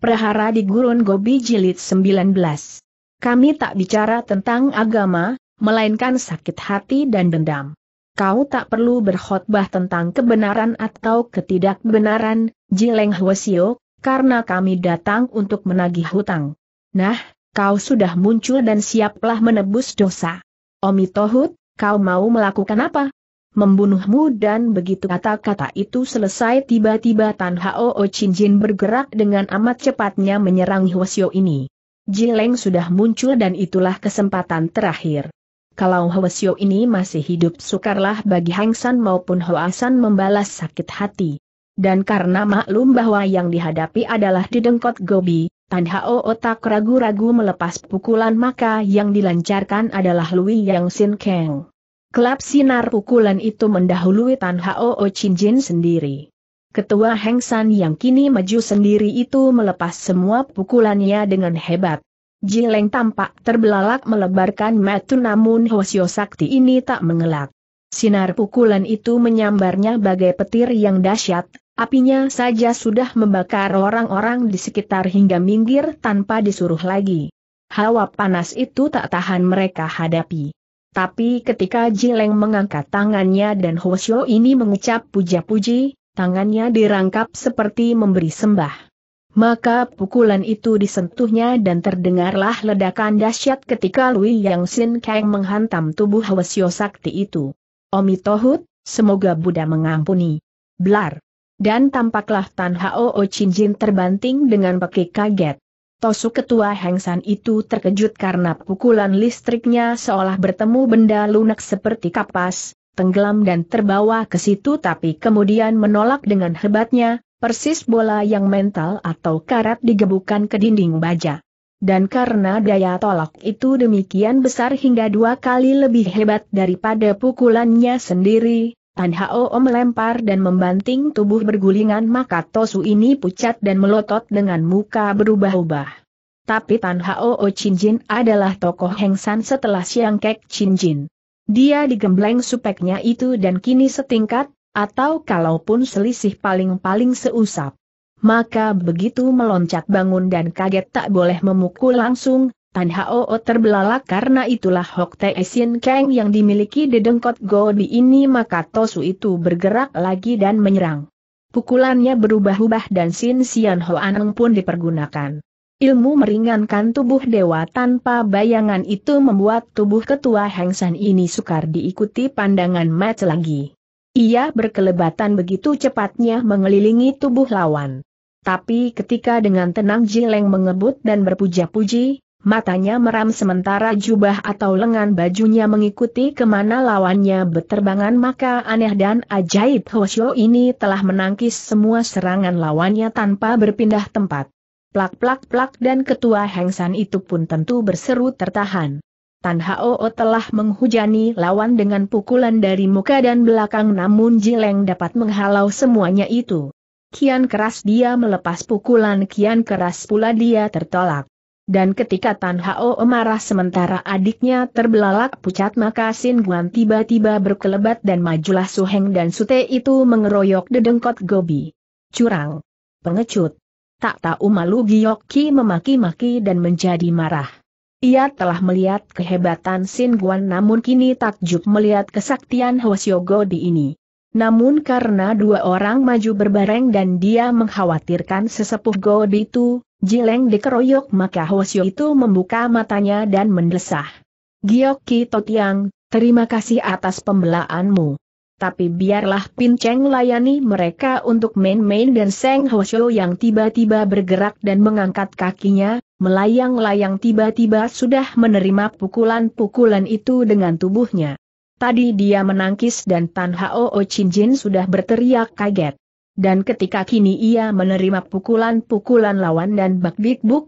Prahara di Gurun Gobi Jilid 19. Kami tak bicara tentang agama, melainkan sakit hati dan dendam. Kau tak perlu berkhotbah tentang kebenaran atau ketidakbenaran, Jileng Hwasio, karena kami datang untuk menagih hutang. Nah, kau sudah muncul dan siaplah menebus dosa. Omitohut, kau mau melakukan apa? membunuhmu dan begitu kata-kata itu selesai tiba-tiba Tan Hao Chin Jin bergerak dengan amat cepatnya menyerang Hwasyo ini. Jileng sudah muncul dan itulah kesempatan terakhir. Kalau Hwasyo ini masih hidup sukarlah bagi Hang San maupun San membalas sakit hati. Dan karena maklum bahwa yang dihadapi adalah didengkot Gobi, Tan Hao tak ragu-ragu melepas pukulan maka yang dilancarkan adalah Lui Yang Sin Kang. Kelap sinar pukulan itu mendahului Tan Hao O Chin Jin sendiri. Ketua Heng San yang kini maju sendiri itu melepas semua pukulannya dengan hebat. Jin Leng tampak terbelalak melebarkan mata namun Hosio Sakti ini tak mengelak. Sinar pukulan itu menyambarnya bagai petir yang dahsyat, apinya saja sudah membakar orang-orang di sekitar hingga minggir tanpa disuruh lagi. Hawa panas itu tak tahan mereka hadapi. Tapi ketika Jileng mengangkat tangannya dan Hosyo ini mengucap puja-puji, tangannya dirangkap seperti memberi sembah. Maka pukulan itu disentuhnya dan terdengarlah ledakan dahsyat ketika Lui Yang Sin Kang menghantam tubuh Hwasyo Sakti itu. Omi Tohut, semoga Buddha mengampuni. Blar. Dan tampaklah Tan Hao Chin Jin terbanting dengan pekik kaget. Tosu ketua Hengsan itu terkejut karena pukulan listriknya seolah bertemu benda lunak seperti kapas, tenggelam dan terbawa ke situ tapi kemudian menolak dengan hebatnya, persis bola yang mental atau karat digebukan ke dinding baja. Dan karena daya tolak itu demikian besar hingga dua kali lebih hebat daripada pukulannya sendiri, Tan Hao melempar dan membanting tubuh bergulingan maka Tosu ini pucat dan melotot dengan muka berubah-ubah. Tapi Tan Hao o Jin adalah tokoh hengsan setelah Siang Kek Jin. Dia digembleng supeknya itu dan kini setingkat, atau kalaupun selisih paling-paling seusap. Maka begitu meloncat bangun dan kaget tak boleh memukul langsung, Tan Hao terbelalak karena itulah Hok Tae Sin Kang yang dimiliki dedengkot Godi ini maka Tosu itu bergerak lagi dan menyerang. Pukulannya berubah-ubah dan Sin Sian Ho Aneng pun dipergunakan. Ilmu meringankan tubuh dewa tanpa bayangan itu membuat tubuh ketua Hang San ini sukar diikuti pandangan match lagi. Ia berkelebatan begitu cepatnya mengelilingi tubuh lawan. Tapi ketika dengan tenang Jileng mengebut dan berpuja-puji, matanya meram sementara jubah atau lengan bajunya mengikuti kemana lawannya beterbangan maka aneh dan ajaib Hoshio ini telah menangkis semua serangan lawannya tanpa berpindah tempat. Plak-plak-plak dan ketua Hengsan itu pun tentu berseru tertahan. Tan Hao telah menghujani lawan dengan pukulan dari muka dan belakang namun Jileng dapat menghalau semuanya itu. Kian keras dia melepas pukulan kian keras pula dia tertolak. Dan ketika Tan Hao marah sementara adiknya terbelalak pucat maka Sin Guan tiba-tiba berkelebat dan majulah Su Heng dan Sute itu mengeroyok dedengkot Gobi. Curang. Pengecut. Tak tahu malu Ki memaki-maki dan menjadi marah. Ia telah melihat kehebatan Sin Guan namun kini takjub melihat kesaktian Hwasyogo Godi ini. Namun karena dua orang maju berbareng dan dia mengkhawatirkan sesepuh Godi itu, Jileng dikeroyok maka Hosyo itu membuka matanya dan mendesah. Ki Totiang, terima kasih atas pembelaanmu. Tapi biarlah Pin Cheng layani mereka untuk main-main dan Seng Hosyo yang tiba-tiba bergerak dan mengangkat kakinya, melayang-layang tiba-tiba sudah menerima pukulan-pukulan itu dengan tubuhnya. Tadi dia menangkis dan Tan Hao Chin Jin sudah berteriak kaget dan ketika kini ia menerima pukulan-pukulan lawan dan bak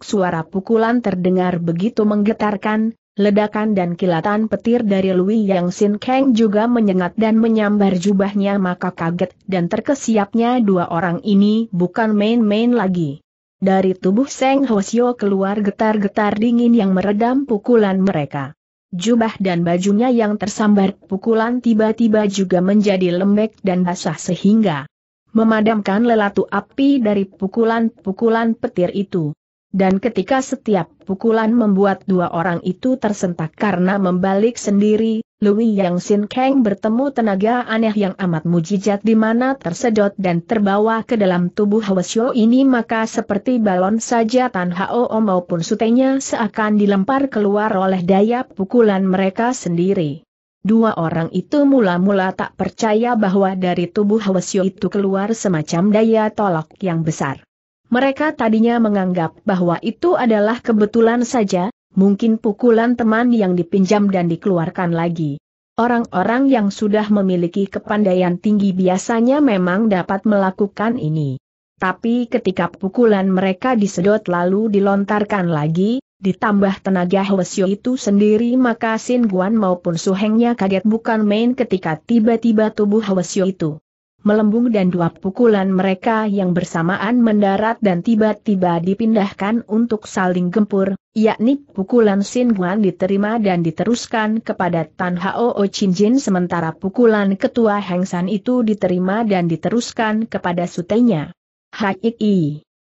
suara pukulan terdengar begitu menggetarkan, ledakan dan kilatan petir dari Lui Yang Sin Kang juga menyengat dan menyambar jubahnya maka kaget dan terkesiapnya dua orang ini bukan main-main lagi. Dari tubuh Seng Hosio keluar getar-getar dingin yang meredam pukulan mereka. Jubah dan bajunya yang tersambar pukulan tiba-tiba juga menjadi lembek dan basah sehingga memadamkan lelatu api dari pukulan-pukulan petir itu. Dan ketika setiap pukulan membuat dua orang itu tersentak karena membalik sendiri, Louis Yang Sin Kang bertemu tenaga aneh yang amat mujijat di mana tersedot dan terbawa ke dalam tubuh Hwasyo ini maka seperti balon saja Tan Hao maupun sutenya seakan dilempar keluar oleh daya pukulan mereka sendiri. Dua orang itu mula-mula tak percaya bahwa dari tubuh Hwasyo itu keluar semacam daya tolak yang besar. Mereka tadinya menganggap bahwa itu adalah kebetulan saja, mungkin pukulan teman yang dipinjam dan dikeluarkan lagi. Orang-orang yang sudah memiliki kepandaian tinggi biasanya memang dapat melakukan ini. Tapi ketika pukulan mereka disedot lalu dilontarkan lagi, Ditambah tenaga Hwesyo itu sendiri maka Sin Guan maupun Suhengnya kaget bukan main ketika tiba-tiba tubuh Hwesyo itu melembung dan dua pukulan mereka yang bersamaan mendarat dan tiba-tiba dipindahkan untuk saling gempur, yakni pukulan Sin Guan diterima dan diteruskan kepada Tan Hao O Chin Jin sementara pukulan ketua Heng San itu diterima dan diteruskan kepada sutenya. Hai,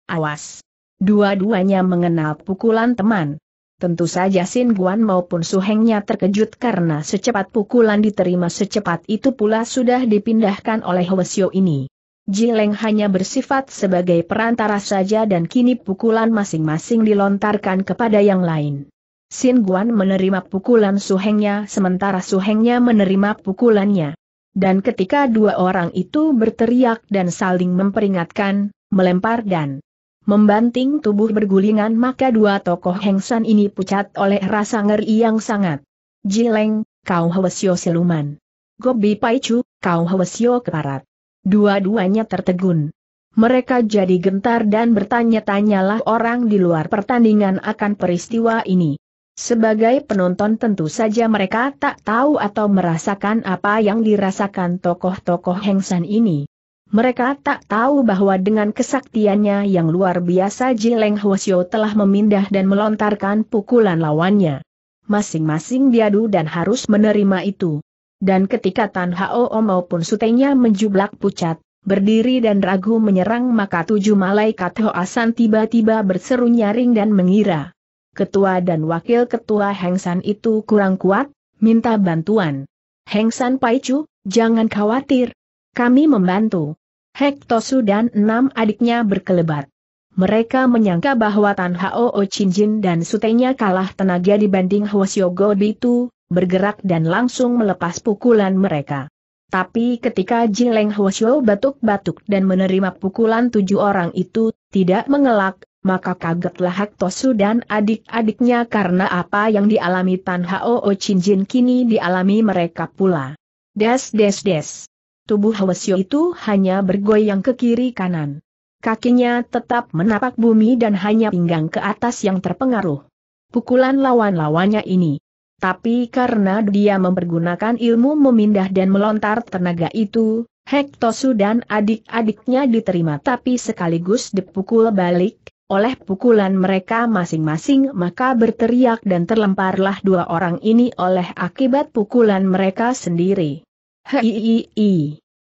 awas! Dua-duanya mengenal pukulan teman. Tentu saja Sin Guan maupun Su Hengnya terkejut karena secepat pukulan diterima secepat itu pula sudah dipindahkan oleh Wesio ini. Jileng hanya bersifat sebagai perantara saja dan kini pukulan masing-masing dilontarkan kepada yang lain. Sin Guan menerima pukulan Su Hengnya sementara Su Hengnya menerima pukulannya. Dan ketika dua orang itu berteriak dan saling memperingatkan, melempar dan Membanting tubuh bergulingan maka dua tokoh hengsan ini pucat oleh rasa ngeri yang sangat. Jileng, kau hawasyo siluman. Gobi Paicu, kau hawasyo keparat. Dua-duanya tertegun. Mereka jadi gentar dan bertanya-tanyalah orang di luar pertandingan akan peristiwa ini. Sebagai penonton tentu saja mereka tak tahu atau merasakan apa yang dirasakan tokoh-tokoh Hengsan ini. Mereka tak tahu bahwa dengan kesaktiannya yang luar biasa Jileng Hwasyo telah memindah dan melontarkan pukulan lawannya. Masing-masing diadu dan harus menerima itu. Dan ketika Tan Hao maupun sutenya menjublak pucat, berdiri dan ragu menyerang maka tujuh malaikat Hoasan tiba-tiba berseru nyaring dan mengira. Ketua dan wakil ketua Heng itu kurang kuat, minta bantuan. Heng San Paicu, jangan khawatir, kami membantu. Hektosu dan enam adiknya berkelebat. Mereka menyangka bahwa Tan Hao Ochinjin oh dan sutenya kalah tenaga dibanding Hwasyogo itu bergerak dan langsung melepas pukulan mereka. Tapi ketika Jileng Hwasyo batuk-batuk dan menerima pukulan tujuh orang itu, tidak mengelak, maka kagetlah Hektosu dan adik-adiknya karena apa yang dialami Tan Hao Ochinjin oh kini dialami mereka pula. Des des des. Tubuh Hwasyo itu hanya bergoyang ke kiri kanan. Kakinya tetap menapak bumi dan hanya pinggang ke atas yang terpengaruh. Pukulan lawan-lawannya ini. Tapi karena dia mempergunakan ilmu memindah dan melontar tenaga itu, Hektosu dan adik-adiknya diterima tapi sekaligus dipukul balik, oleh pukulan mereka masing-masing maka berteriak dan terlemparlah dua orang ini oleh akibat pukulan mereka sendiri. Hei,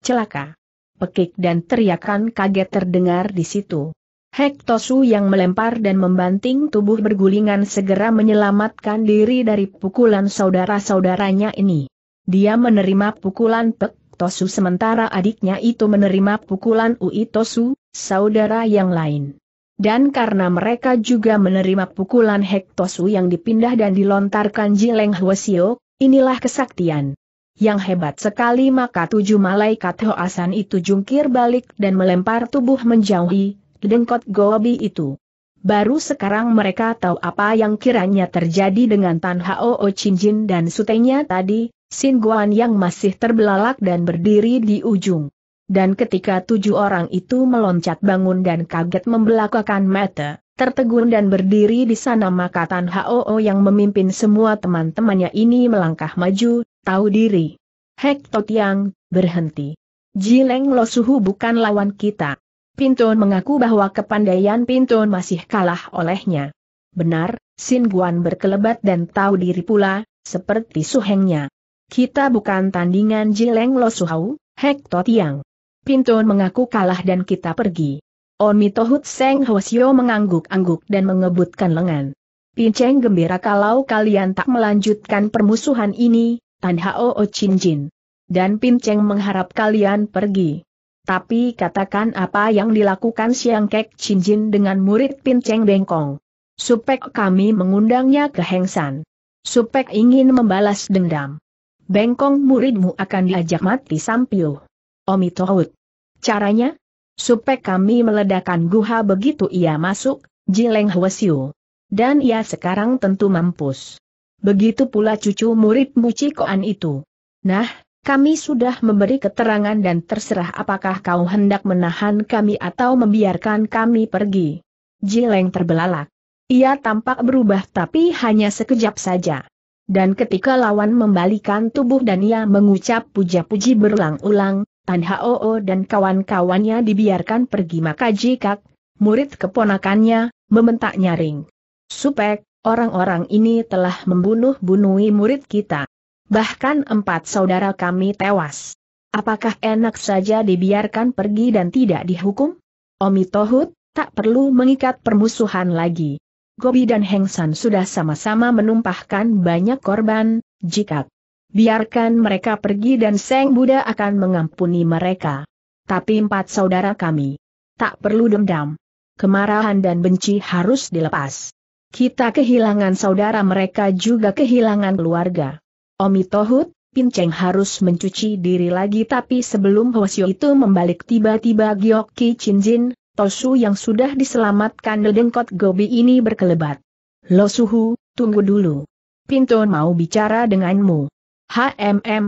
celaka. Pekik dan teriakan kaget terdengar di situ. Hektosu yang melempar dan membanting tubuh bergulingan segera menyelamatkan diri dari pukulan saudara-saudaranya ini. Dia menerima pukulan Tosu sementara adiknya itu menerima pukulan Ui Tosu, saudara yang lain. Dan karena mereka juga menerima pukulan Hek Hektosu yang dipindah dan dilontarkan Jileng Hwasio, inilah kesaktian yang hebat sekali maka tujuh malaikat Hoasan itu jungkir balik dan melempar tubuh menjauhi, dengkot Gobi itu. Baru sekarang mereka tahu apa yang kiranya terjadi dengan Tan Hao Chinjin dan sutenya tadi, Sin Guan yang masih terbelalak dan berdiri di ujung. Dan ketika tujuh orang itu meloncat bangun dan kaget membelakakan mata, tertegun dan berdiri di sana maka Tan Hao yang memimpin semua teman-temannya ini melangkah maju, tahu diri. Hek Totiang, berhenti. Jileng Lo Suhu bukan lawan kita. Pinton mengaku bahwa kepandaian Pinton masih kalah olehnya. Benar, Sin Guan berkelebat dan tahu diri pula, seperti suhengnya. Kita bukan tandingan Jileng Lo Suhu, Hek Totiang. Pinton mengaku kalah dan kita pergi. Omitohut Tohut Seng Hwasyo mengangguk-angguk dan mengebutkan lengan. Pinceng gembira kalau kalian tak melanjutkan permusuhan ini, Tan Hao o Chin Jin. Dan Pin Cheng mengharap kalian pergi. Tapi katakan apa yang dilakukan Siang Kek Chin Jin dengan murid Pin Cheng Bengkong. Supek kami mengundangnya ke Heng Supek ingin membalas dendam. Bengkong muridmu akan diajak mati sampil. Omi Tohut. Caranya? Supek kami meledakan guha begitu ia masuk, Jileng Hwesiu. Dan ia sekarang tentu mampus. Begitu pula cucu murid muci koan itu. Nah, kami sudah memberi keterangan dan terserah apakah kau hendak menahan kami atau membiarkan kami pergi. Jileng terbelalak. Ia tampak berubah tapi hanya sekejap saja. Dan ketika lawan membalikan tubuh dan ia mengucap puja-puji berulang-ulang, Tan Hoo dan kawan-kawannya dibiarkan pergi maka jikak, murid keponakannya, membentak nyaring. Supek, orang-orang ini telah membunuh-bunuhi murid kita. Bahkan empat saudara kami tewas. Apakah enak saja dibiarkan pergi dan tidak dihukum? Omi Tohut, tak perlu mengikat permusuhan lagi. Gobi dan Hengsan sudah sama-sama menumpahkan banyak korban, jika biarkan mereka pergi dan Seng Buddha akan mengampuni mereka. Tapi empat saudara kami tak perlu dendam. Kemarahan dan benci harus dilepas. Kita kehilangan saudara mereka juga kehilangan keluarga. Omi Tohut, Pinceng harus mencuci diri lagi tapi sebelum Hosio itu membalik tiba-tiba Chin Chinjin, Tosu yang sudah diselamatkan dedengkot Gobi ini berkelebat. Lo Suhu, tunggu dulu. Pinto mau bicara denganmu. HMM,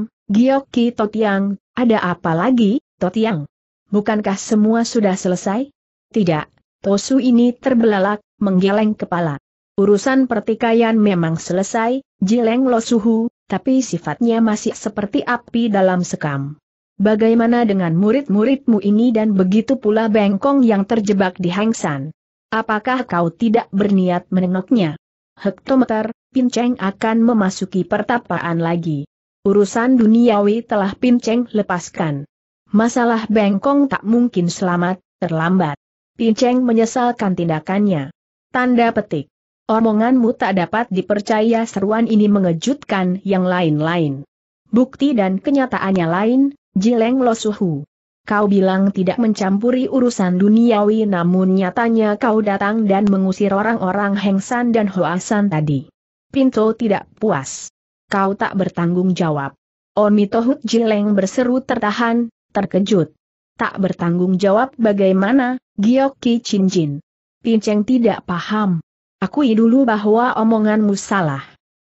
Ki Totiang, ada apa lagi, Totiang? Bukankah semua sudah selesai? Tidak, Tosu ini terbelalak, menggeleng kepala. Urusan pertikaian memang selesai, Jileng Lo Suhu, tapi sifatnya masih seperti api dalam sekam. Bagaimana dengan murid-muridmu ini dan begitu pula Bengkong yang terjebak di Hangsan? Apakah kau tidak berniat menengoknya? Hektometer, Pinceng akan memasuki pertapaan lagi. Urusan duniawi telah Pinceng lepaskan. Masalah Bengkong tak mungkin selamat, terlambat. Pinceng menyesalkan tindakannya. Tanda petik. Omonganmu tak dapat dipercaya seruan ini mengejutkan yang lain-lain. Bukti dan kenyataannya lain, Jileng Losuhu. Kau bilang tidak mencampuri urusan duniawi namun nyatanya kau datang dan mengusir orang-orang Hengsan dan Hoasan tadi. Pinto tidak puas. Kau tak bertanggung jawab. Omitohut Jileng berseru tertahan, terkejut. Tak bertanggung jawab bagaimana, Giok Chinjin. Pincang Pinceng tidak paham. Akui dulu bahwa omonganmu salah.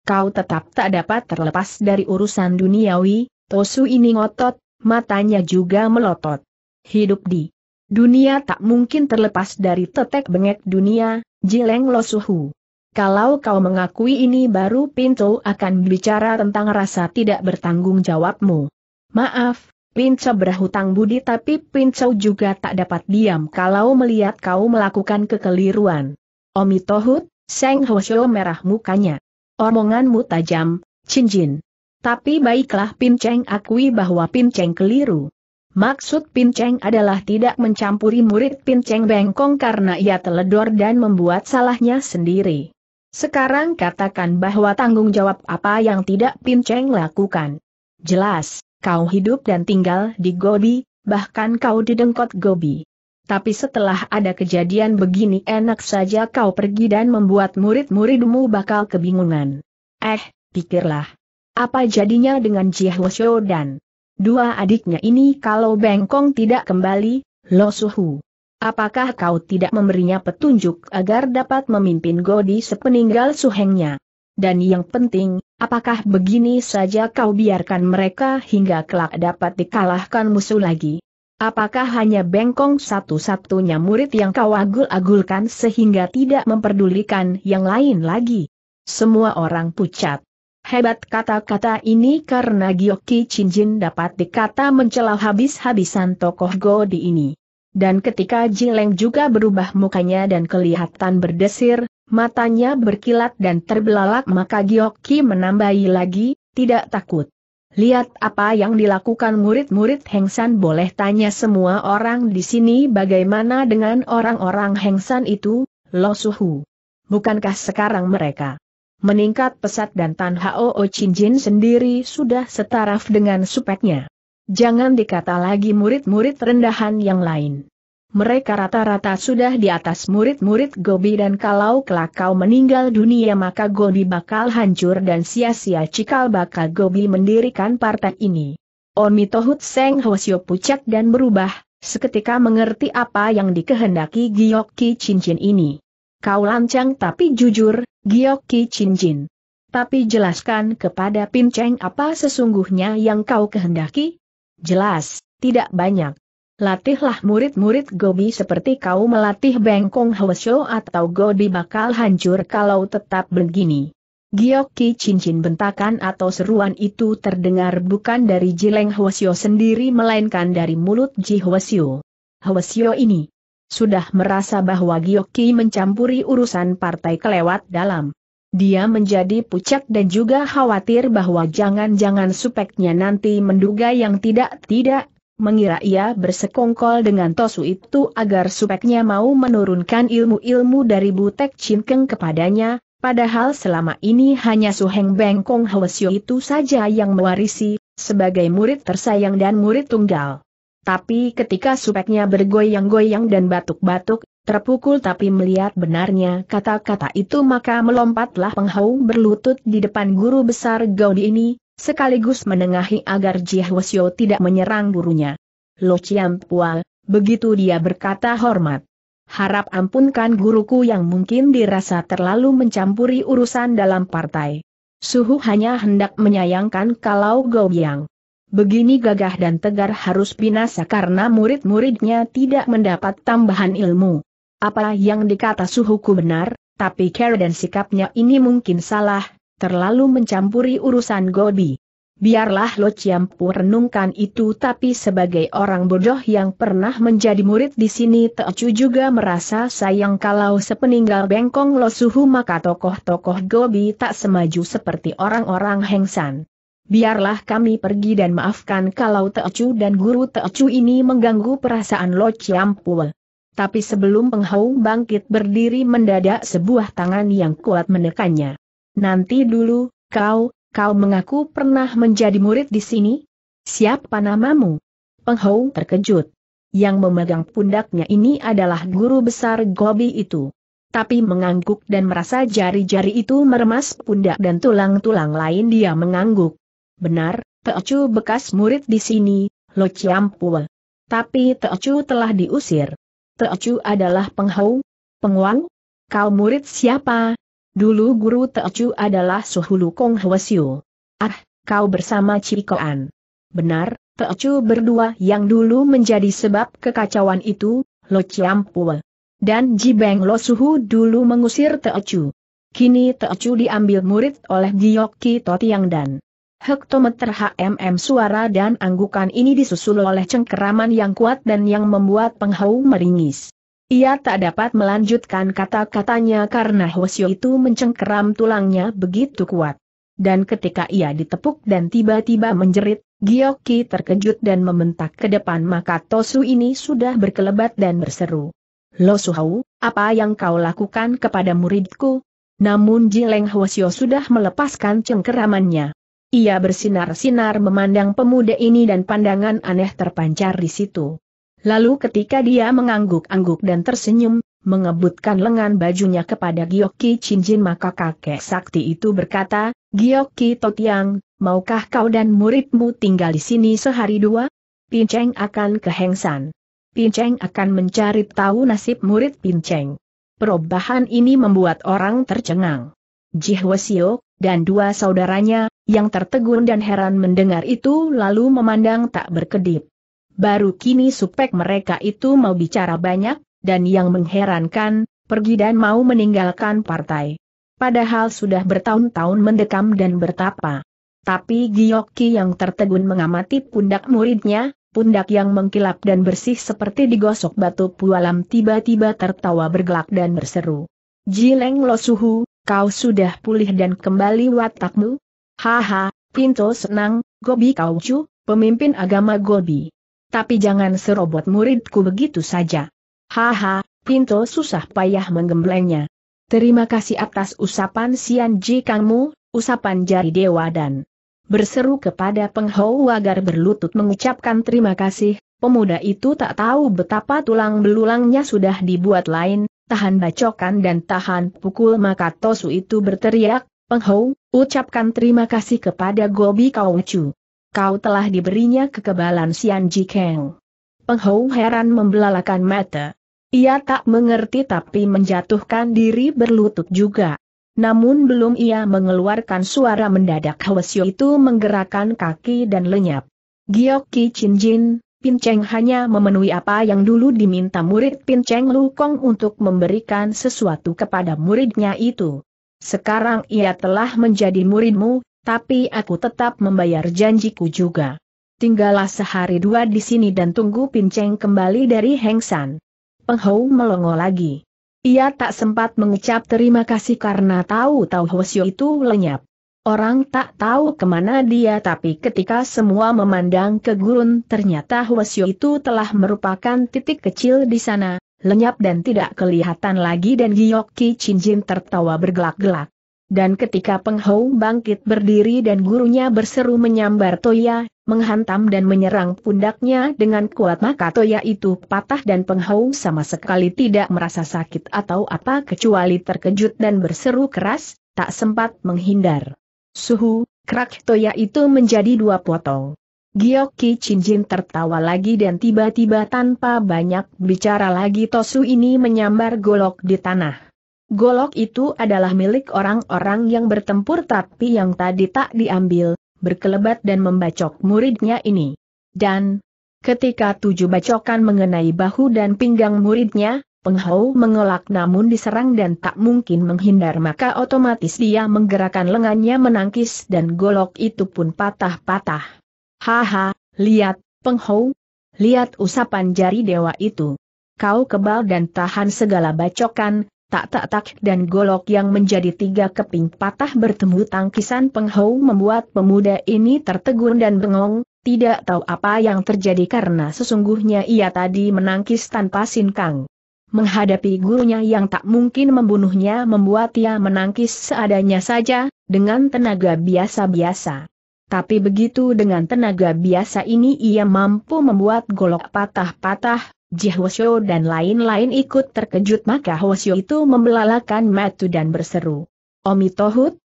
Kau tetap tak dapat terlepas dari urusan duniawi, Tosu ini ngotot, matanya juga melotot. Hidup di dunia tak mungkin terlepas dari tetek bengek dunia, jileng losuhu. Kalau kau mengakui ini baru Pinto akan bicara tentang rasa tidak bertanggung jawabmu. Maaf, Pinto berhutang budi tapi Pinto juga tak dapat diam kalau melihat kau melakukan kekeliruan. Omi Tohut, Seng Hoshio merah mukanya. Omonganmu tajam, cincin. Tapi baiklah Pin Cheng akui bahwa Pin Cheng keliru. Maksud Pin Cheng adalah tidak mencampuri murid Pin Cheng Bengkong karena ia teledor dan membuat salahnya sendiri. Sekarang katakan bahwa tanggung jawab apa yang tidak Pin Cheng lakukan. Jelas, kau hidup dan tinggal di Gobi, bahkan kau didengkot Gobi tapi setelah ada kejadian begini enak saja kau pergi dan membuat murid-muridmu bakal kebingungan. Eh, pikirlah. Apa jadinya dengan Jihwasyo dan dua adiknya ini kalau Bengkong tidak kembali, Lo Suhu? Apakah kau tidak memberinya petunjuk agar dapat memimpin Godi sepeninggal suhengnya? Dan yang penting, apakah begini saja kau biarkan mereka hingga kelak dapat dikalahkan musuh lagi? Apakah hanya bengkong satu-satunya murid yang kau agul-agulkan sehingga tidak memperdulikan yang lain lagi? Semua orang pucat. Hebat kata-kata ini karena Gyoki Chinjin dapat dikata mencela habis-habisan tokoh Godi ini. Dan ketika Jileng juga berubah mukanya dan kelihatan berdesir, matanya berkilat dan terbelalak maka Gyoki menambahi lagi, tidak takut. Lihat apa yang dilakukan murid-murid Heng boleh tanya semua orang di sini bagaimana dengan orang-orang Heng itu, Lo Suhu. Bukankah sekarang mereka meningkat pesat dan Tan Hao O Chin Jin sendiri sudah setaraf dengan supeknya. Jangan dikata lagi murid-murid rendahan yang lain. Mereka rata-rata sudah di atas murid-murid Gobi dan kalau kelak kau meninggal dunia maka Gobi bakal hancur dan sia-sia cikal bakal Gobi mendirikan partai ini. Omi Tohut Seng Hosyo pucat dan berubah, seketika mengerti apa yang dikehendaki Giyoki Cincin ini. Kau lancang tapi jujur, Giyoki Cincin. Tapi jelaskan kepada Pinceng apa sesungguhnya yang kau kehendaki? Jelas, tidak banyak. Latihlah murid-murid Gobi seperti kau melatih Bengkong Hwesho atau Gobi bakal hancur kalau tetap begini. Gioki cincin bentakan atau seruan itu terdengar bukan dari Jileng Hwesho sendiri melainkan dari mulut Ji Hwesho. Hwesho ini sudah merasa bahwa Gioki mencampuri urusan partai kelewat dalam. Dia menjadi pucat dan juga khawatir bahwa jangan-jangan supeknya nanti menduga yang tidak-tidak, mengira ia bersekongkol dengan Tosu itu agar supeknya mau menurunkan ilmu-ilmu dari Butek Cinkeng kepadanya, padahal selama ini hanya Suheng Bengkong Hwasyo itu saja yang mewarisi, sebagai murid tersayang dan murid tunggal. Tapi ketika supeknya bergoyang-goyang dan batuk-batuk, terpukul tapi melihat benarnya kata-kata itu maka melompatlah penghau berlutut di depan guru besar Gaudi ini, sekaligus menengahi agar Jiahwasyo tidak menyerang gurunya. Lo Chiam Pual, begitu dia berkata hormat. Harap ampunkan guruku yang mungkin dirasa terlalu mencampuri urusan dalam partai. Suhu hanya hendak menyayangkan kalau Gou Yang begini gagah dan tegar harus binasa karena murid-muridnya tidak mendapat tambahan ilmu. Apa yang dikata suhuku benar, tapi cara dan sikapnya ini mungkin salah, terlalu mencampuri urusan Gobi. Biarlah Lo Ciampu renungkan itu tapi sebagai orang bodoh yang pernah menjadi murid di sini Teocu juga merasa sayang kalau sepeninggal Bengkong Lo Suhu maka tokoh-tokoh Gobi tak semaju seperti orang-orang Hengsan. Biarlah kami pergi dan maafkan kalau Teocu dan guru Teocu ini mengganggu perasaan Lo Ciampu. Tapi sebelum penghau bangkit berdiri mendadak sebuah tangan yang kuat menekannya. Nanti dulu, kau, kau mengaku pernah menjadi murid di sini? Siapa namamu? Penghou terkejut. Yang memegang pundaknya ini adalah guru besar Gobi itu. Tapi mengangguk dan merasa jari-jari itu meremas pundak dan tulang-tulang lain dia mengangguk. Benar, Teocu bekas murid di sini, Lo Ciampua. Tapi Teocu telah diusir. Teocu adalah penghau, penguang. Kau murid siapa? Dulu guru Teocu adalah Suhulu Kong Hwasyu. Ah, kau bersama Cikoan. Benar, Teocu berdua yang dulu menjadi sebab kekacauan itu, Lo Chiampua. Dan Jibeng Lo Suhu dulu mengusir Teocu. Kini Teocu diambil murid oleh Giyoki Totiang dan hektometer HMM suara dan anggukan ini disusul oleh cengkeraman yang kuat dan yang membuat penghau meringis. Ia tak dapat melanjutkan kata-katanya karena Hosio itu mencengkeram tulangnya begitu kuat. Dan ketika ia ditepuk dan tiba-tiba menjerit, Gyoki terkejut dan membentak ke depan maka Tosu ini sudah berkelebat dan berseru. Lo Suhau, apa yang kau lakukan kepada muridku? Namun Jileng Hosyo sudah melepaskan cengkeramannya. Ia bersinar-sinar memandang pemuda ini dan pandangan aneh terpancar di situ. Lalu ketika dia mengangguk-angguk dan tersenyum, mengebutkan lengan bajunya kepada Gyoki Cincin maka kakek sakti itu berkata, Gyoki Totiang, maukah kau dan muridmu tinggal di sini sehari dua? Pinceng akan kehengsan. Pinceng akan mencari tahu nasib murid Pinceng. Perubahan ini membuat orang tercengang. Jihwasio, dan dua saudaranya, yang tertegun dan heran mendengar itu lalu memandang tak berkedip baru kini supek mereka itu mau bicara banyak, dan yang mengherankan, pergi dan mau meninggalkan partai. Padahal sudah bertahun-tahun mendekam dan bertapa. Tapi Giyoki yang tertegun mengamati pundak muridnya, pundak yang mengkilap dan bersih seperti digosok batu pualam tiba-tiba tertawa bergelak dan berseru. Jileng Lo Suhu, kau sudah pulih dan kembali watakmu? Haha, Pinto senang, Gobi kau cu, pemimpin agama Gobi tapi jangan serobot muridku begitu saja. Haha, Pinto susah payah menggemblengnya. Terima kasih atas usapan Sian Ji Kangmu, usapan jari dewa dan berseru kepada Penghou agar berlutut mengucapkan terima kasih, pemuda itu tak tahu betapa tulang belulangnya sudah dibuat lain, tahan bacokan dan tahan pukul maka Tosu itu berteriak, Penghou, ucapkan terima kasih kepada Gobi Kau Chu kau telah diberinya kekebalan Sian Ji Kang. Penghou heran membelalakan mata. Ia tak mengerti tapi menjatuhkan diri berlutut juga. Namun belum ia mengeluarkan suara mendadak Hwasyo itu menggerakkan kaki dan lenyap. Jin, Chinjin, Pinceng hanya memenuhi apa yang dulu diminta murid Lu Kong untuk memberikan sesuatu kepada muridnya itu. Sekarang ia telah menjadi muridmu, tapi aku tetap membayar janjiku juga. Tinggallah sehari dua di sini dan tunggu pinceng kembali dari Hengsan. San. Peng Hou melongo lagi. Ia tak sempat mengucap terima kasih karena tahu-tahu Hosio itu lenyap. Orang tak tahu kemana dia tapi ketika semua memandang ke gurun ternyata Hwasyo itu telah merupakan titik kecil di sana, lenyap dan tidak kelihatan lagi dan Giyoki Chinjin tertawa bergelak-gelak. Dan ketika Peng bangkit berdiri dan gurunya berseru menyambar Toya, menghantam dan menyerang pundaknya dengan kuat maka Toya itu patah dan Peng sama sekali tidak merasa sakit atau apa kecuali terkejut dan berseru keras, tak sempat menghindar. Suhu, krak Toya itu menjadi dua potong. Gyoki Chinjin tertawa lagi dan tiba-tiba tanpa banyak bicara lagi Tosu ini menyambar golok di tanah. Golok itu adalah milik orang-orang yang bertempur tapi yang tadi tak diambil, berkelebat dan membacok muridnya ini. Dan, ketika tujuh bacokan mengenai bahu dan pinggang muridnya, Penghau mengelak namun diserang dan tak mungkin menghindar maka otomatis dia menggerakkan lengannya menangkis dan golok itu pun patah-patah. Haha, lihat, Penghau, lihat usapan jari dewa itu. Kau kebal dan tahan segala bacokan, tak-tak-tak dan golok yang menjadi tiga keping patah bertemu tangkisan penghau membuat pemuda ini tertegun dan bengong, tidak tahu apa yang terjadi karena sesungguhnya ia tadi menangkis tanpa sinkang. Menghadapi gurunya yang tak mungkin membunuhnya membuat ia menangkis seadanya saja, dengan tenaga biasa-biasa. Tapi begitu dengan tenaga biasa ini ia mampu membuat golok patah-patah, Jihwasyo dan lain-lain ikut terkejut maka Hwasyo itu membelalakan matu dan berseru. Omi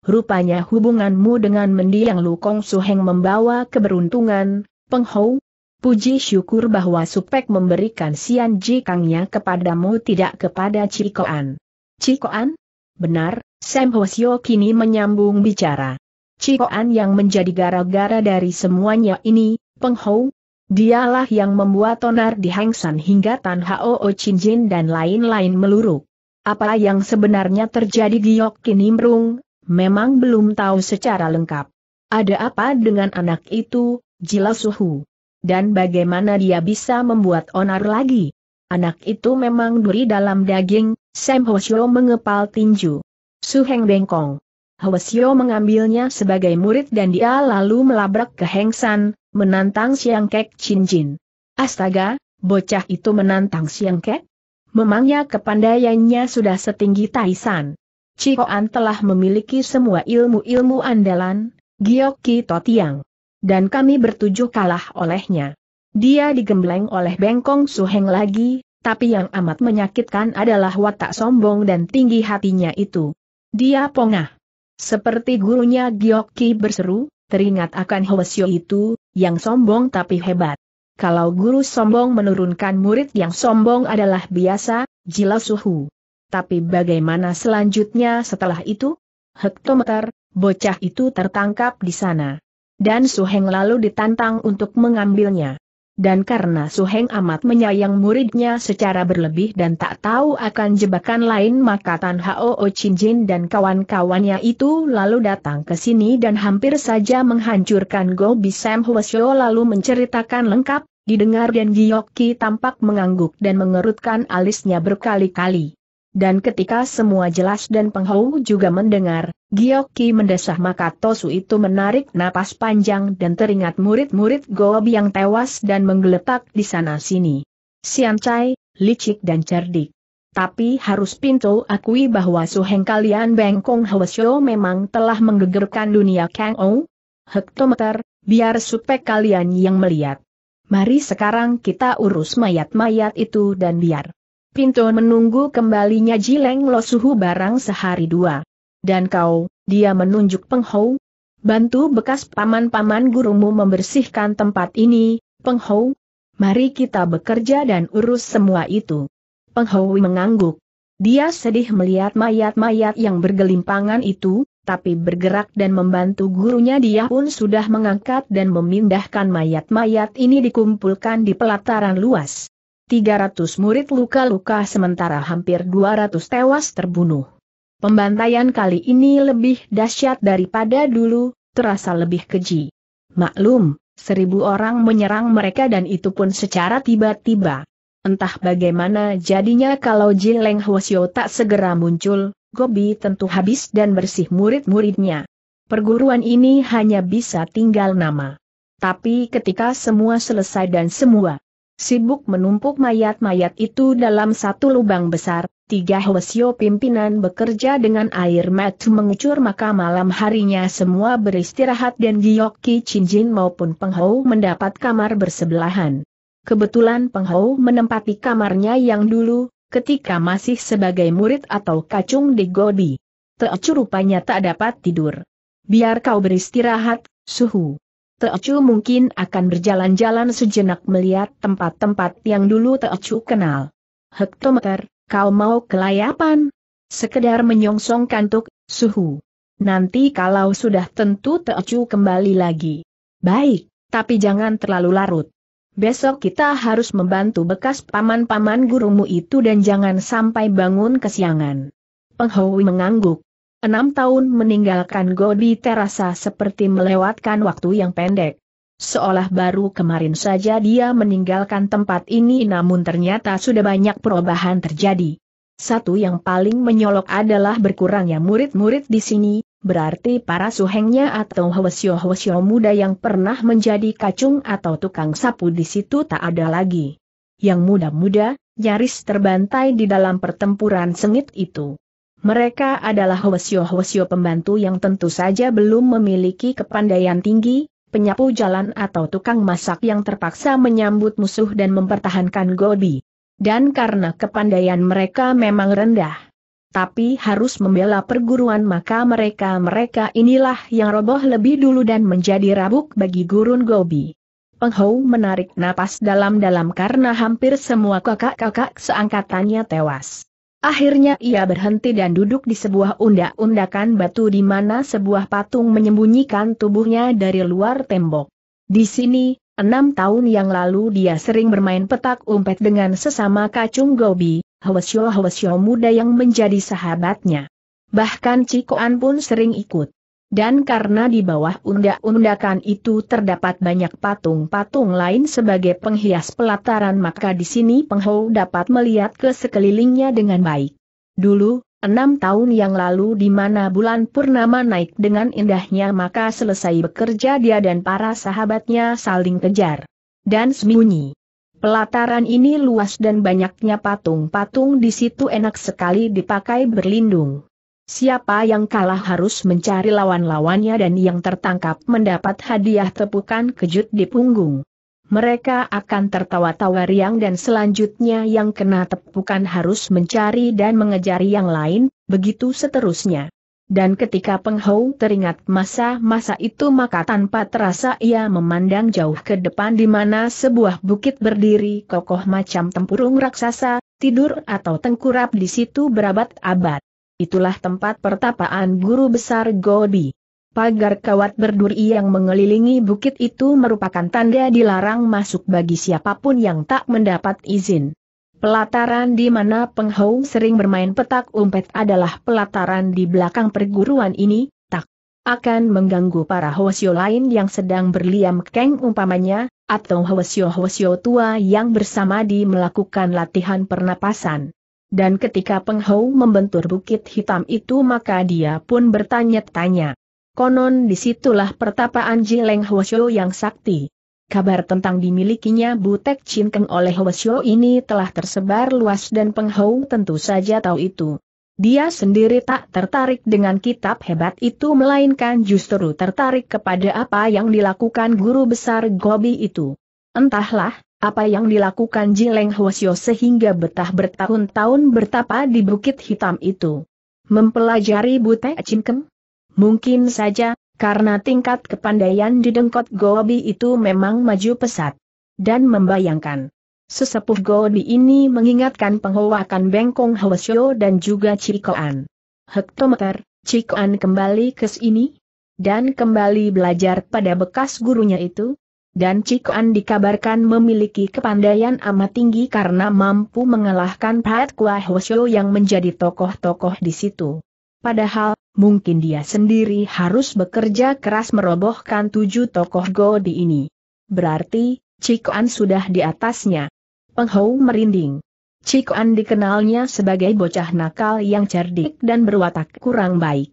rupanya hubunganmu dengan mendiang Lukong Suheng membawa keberuntungan, Penghou. Puji syukur bahwa Supek memberikan Sian Ji Kangnya kepadamu tidak kepada Cikoan. Cikoan? Benar, Sam Hwasyo kini menyambung bicara. Cikoan yang menjadi gara-gara dari semuanya ini, Penghou, Dialah yang membuat onar di Hangsan hingga Tan Hao Chin dan lain-lain meluru. Apa yang sebenarnya terjadi Giok Kinimrung, memang belum tahu secara lengkap. Ada apa dengan anak itu, Jila Suhu? Dan bagaimana dia bisa membuat onar lagi? Anak itu memang duri dalam daging, Sam Hosyo mengepal tinju. Su Heng bengkong. Hwasyo mengambilnya sebagai murid dan dia lalu melabrak ke Hengsan, menantang Siang Kek Chin Jin. Astaga, bocah itu menantang Siang Kek? Memangnya kepandaiannya sudah setinggi Taisan. Cikoan telah memiliki semua ilmu-ilmu andalan, To Tiang, Dan kami bertujuh kalah olehnya. Dia digembleng oleh Bengkong Suheng lagi, tapi yang amat menyakitkan adalah watak sombong dan tinggi hatinya itu. Dia pongah. Seperti gurunya Ki berseru, teringat akan Hwasyo itu, yang sombong tapi hebat. Kalau guru sombong menurunkan murid yang sombong adalah biasa, jila suhu. Tapi bagaimana selanjutnya setelah itu? Hektometer, bocah itu tertangkap di sana. Dan Suheng lalu ditantang untuk mengambilnya. Dan karena Suheng amat menyayang muridnya secara berlebih dan tak tahu akan jebakan lain maka Tan Hao O oh Chin Jin dan kawan-kawannya itu lalu datang ke sini dan hampir saja menghancurkan Go Bisem Hwasyo lalu menceritakan lengkap, didengar dan Giyoki tampak mengangguk dan mengerutkan alisnya berkali-kali. Dan ketika semua jelas dan penghau juga mendengar, Gyoki mendesah maka Tosu itu menarik napas panjang dan teringat murid-murid Gobi yang tewas dan menggeletak di sana-sini. Siancai, licik dan cerdik. Tapi harus pintu akui bahwa suheng kalian Bengkong Hwasyo memang telah menggegerkan dunia Kang Ou. Hektometer, biar supek kalian yang melihat. Mari sekarang kita urus mayat-mayat itu dan biar Pinto menunggu kembalinya Jileng Lo Suhu barang sehari dua. Dan kau, dia menunjuk Penghou. Bantu bekas paman-paman gurumu membersihkan tempat ini, Penghou. Mari kita bekerja dan urus semua itu. Penghou mengangguk. Dia sedih melihat mayat-mayat yang bergelimpangan itu, tapi bergerak dan membantu gurunya dia pun sudah mengangkat dan memindahkan mayat-mayat ini dikumpulkan di pelataran luas. 300 murid luka-luka sementara hampir 200 tewas terbunuh. Pembantaian kali ini lebih dahsyat daripada dulu, terasa lebih keji. Maklum, seribu orang menyerang mereka dan itu pun secara tiba-tiba. Entah bagaimana jadinya kalau Jin Jileng Hwasyo tak segera muncul, Gobi tentu habis dan bersih murid-muridnya. Perguruan ini hanya bisa tinggal nama. Tapi ketika semua selesai dan semua sibuk menumpuk mayat-mayat itu dalam satu lubang besar, tiga Hwasyo pimpinan bekerja dengan air mata mengucur maka malam harinya semua beristirahat dan Giyoki Chinjin maupun Penghou mendapat kamar bersebelahan. Kebetulan Penghou menempati kamarnya yang dulu, ketika masih sebagai murid atau kacung di Gobi. Teocu rupanya tak dapat tidur. Biar kau beristirahat, suhu. Teocu mungkin akan berjalan-jalan sejenak melihat tempat-tempat yang dulu Teocu kenal. Hektometer, kau mau kelayapan? Sekedar menyongsong kantuk, suhu. Nanti kalau sudah tentu Teocu kembali lagi. Baik, tapi jangan terlalu larut. Besok kita harus membantu bekas paman-paman gurumu itu dan jangan sampai bangun kesiangan. Penghowi mengangguk. Enam tahun meninggalkan Godi terasa seperti melewatkan waktu yang pendek. Seolah baru kemarin saja dia meninggalkan tempat ini namun ternyata sudah banyak perubahan terjadi. Satu yang paling menyolok adalah berkurangnya murid-murid di sini, berarti para suhengnya atau hwasyo-hwasyo muda yang pernah menjadi kacung atau tukang sapu di situ tak ada lagi. Yang muda-muda, nyaris terbantai di dalam pertempuran sengit itu. Mereka adalah hwasyo-hwasyo pembantu yang tentu saja belum memiliki kepandaian tinggi, penyapu jalan atau tukang masak yang terpaksa menyambut musuh dan mempertahankan gobi. Dan karena kepandaian mereka memang rendah, tapi harus membela perguruan maka mereka-mereka inilah yang roboh lebih dulu dan menjadi rabuk bagi gurun gobi. Penghou menarik napas dalam-dalam karena hampir semua kakak-kakak seangkatannya tewas. Akhirnya ia berhenti dan duduk di sebuah undak-undakan batu di mana sebuah patung menyembunyikan tubuhnya dari luar tembok. Di sini, enam tahun yang lalu dia sering bermain petak umpet dengan sesama kacung gobi, hwasyo-hwasyo muda yang menjadi sahabatnya. Bahkan Cikoan pun sering ikut dan karena di bawah undak-undakan itu terdapat banyak patung-patung lain sebagai penghias pelataran maka di sini Penghou dapat melihat ke sekelilingnya dengan baik. Dulu, enam tahun yang lalu di mana bulan Purnama naik dengan indahnya maka selesai bekerja dia dan para sahabatnya saling kejar. Dan sembunyi. Pelataran ini luas dan banyaknya patung-patung di situ enak sekali dipakai berlindung. Siapa yang kalah harus mencari lawan-lawannya dan yang tertangkap mendapat hadiah tepukan kejut di punggung. Mereka akan tertawa-tawa riang dan selanjutnya yang kena tepukan harus mencari dan mengejar yang lain, begitu seterusnya. Dan ketika Peng teringat masa-masa itu maka tanpa terasa ia memandang jauh ke depan di mana sebuah bukit berdiri kokoh macam tempurung raksasa, tidur atau tengkurap di situ berabad-abad itulah tempat pertapaan guru besar Gobi. Pagar kawat berduri yang mengelilingi bukit itu merupakan tanda dilarang masuk bagi siapapun yang tak mendapat izin. Pelataran di mana Penghou sering bermain petak umpet adalah pelataran di belakang perguruan ini, tak akan mengganggu para hwasyo lain yang sedang berliam keng umpamanya, atau hwasyo-hwasyo tua yang bersama di melakukan latihan pernapasan. Dan ketika Peng membentur bukit hitam itu maka dia pun bertanya-tanya. Konon disitulah pertapaan Jileng Hwasyo yang sakti. Kabar tentang dimilikinya Butek Cinkeng oleh Hwasyo ini telah tersebar luas dan Peng tentu saja tahu itu. Dia sendiri tak tertarik dengan kitab hebat itu melainkan justru tertarik kepada apa yang dilakukan guru besar Gobi itu. Entahlah, apa yang dilakukan Jileng Hwasyo sehingga betah bertahun-tahun bertapa di Bukit Hitam itu? Mempelajari Bute Cinkem? Mungkin saja, karena tingkat kepandaian di Dengkot Gobi itu memang maju pesat. Dan membayangkan. Sesepuh Gobi ini mengingatkan penghawakan Bengkong Hwasyo dan juga Cikoan. Hektometer, Cikoan kembali ke sini? Dan kembali belajar pada bekas gurunya itu? dan Cikuan dikabarkan memiliki kepandaian amat tinggi karena mampu mengalahkan Pat Kua yang menjadi tokoh-tokoh di situ. Padahal, mungkin dia sendiri harus bekerja keras merobohkan tujuh tokoh Go di ini. Berarti, Cikuan sudah di atasnya. Penghou merinding. Cikuan dikenalnya sebagai bocah nakal yang cerdik dan berwatak kurang baik.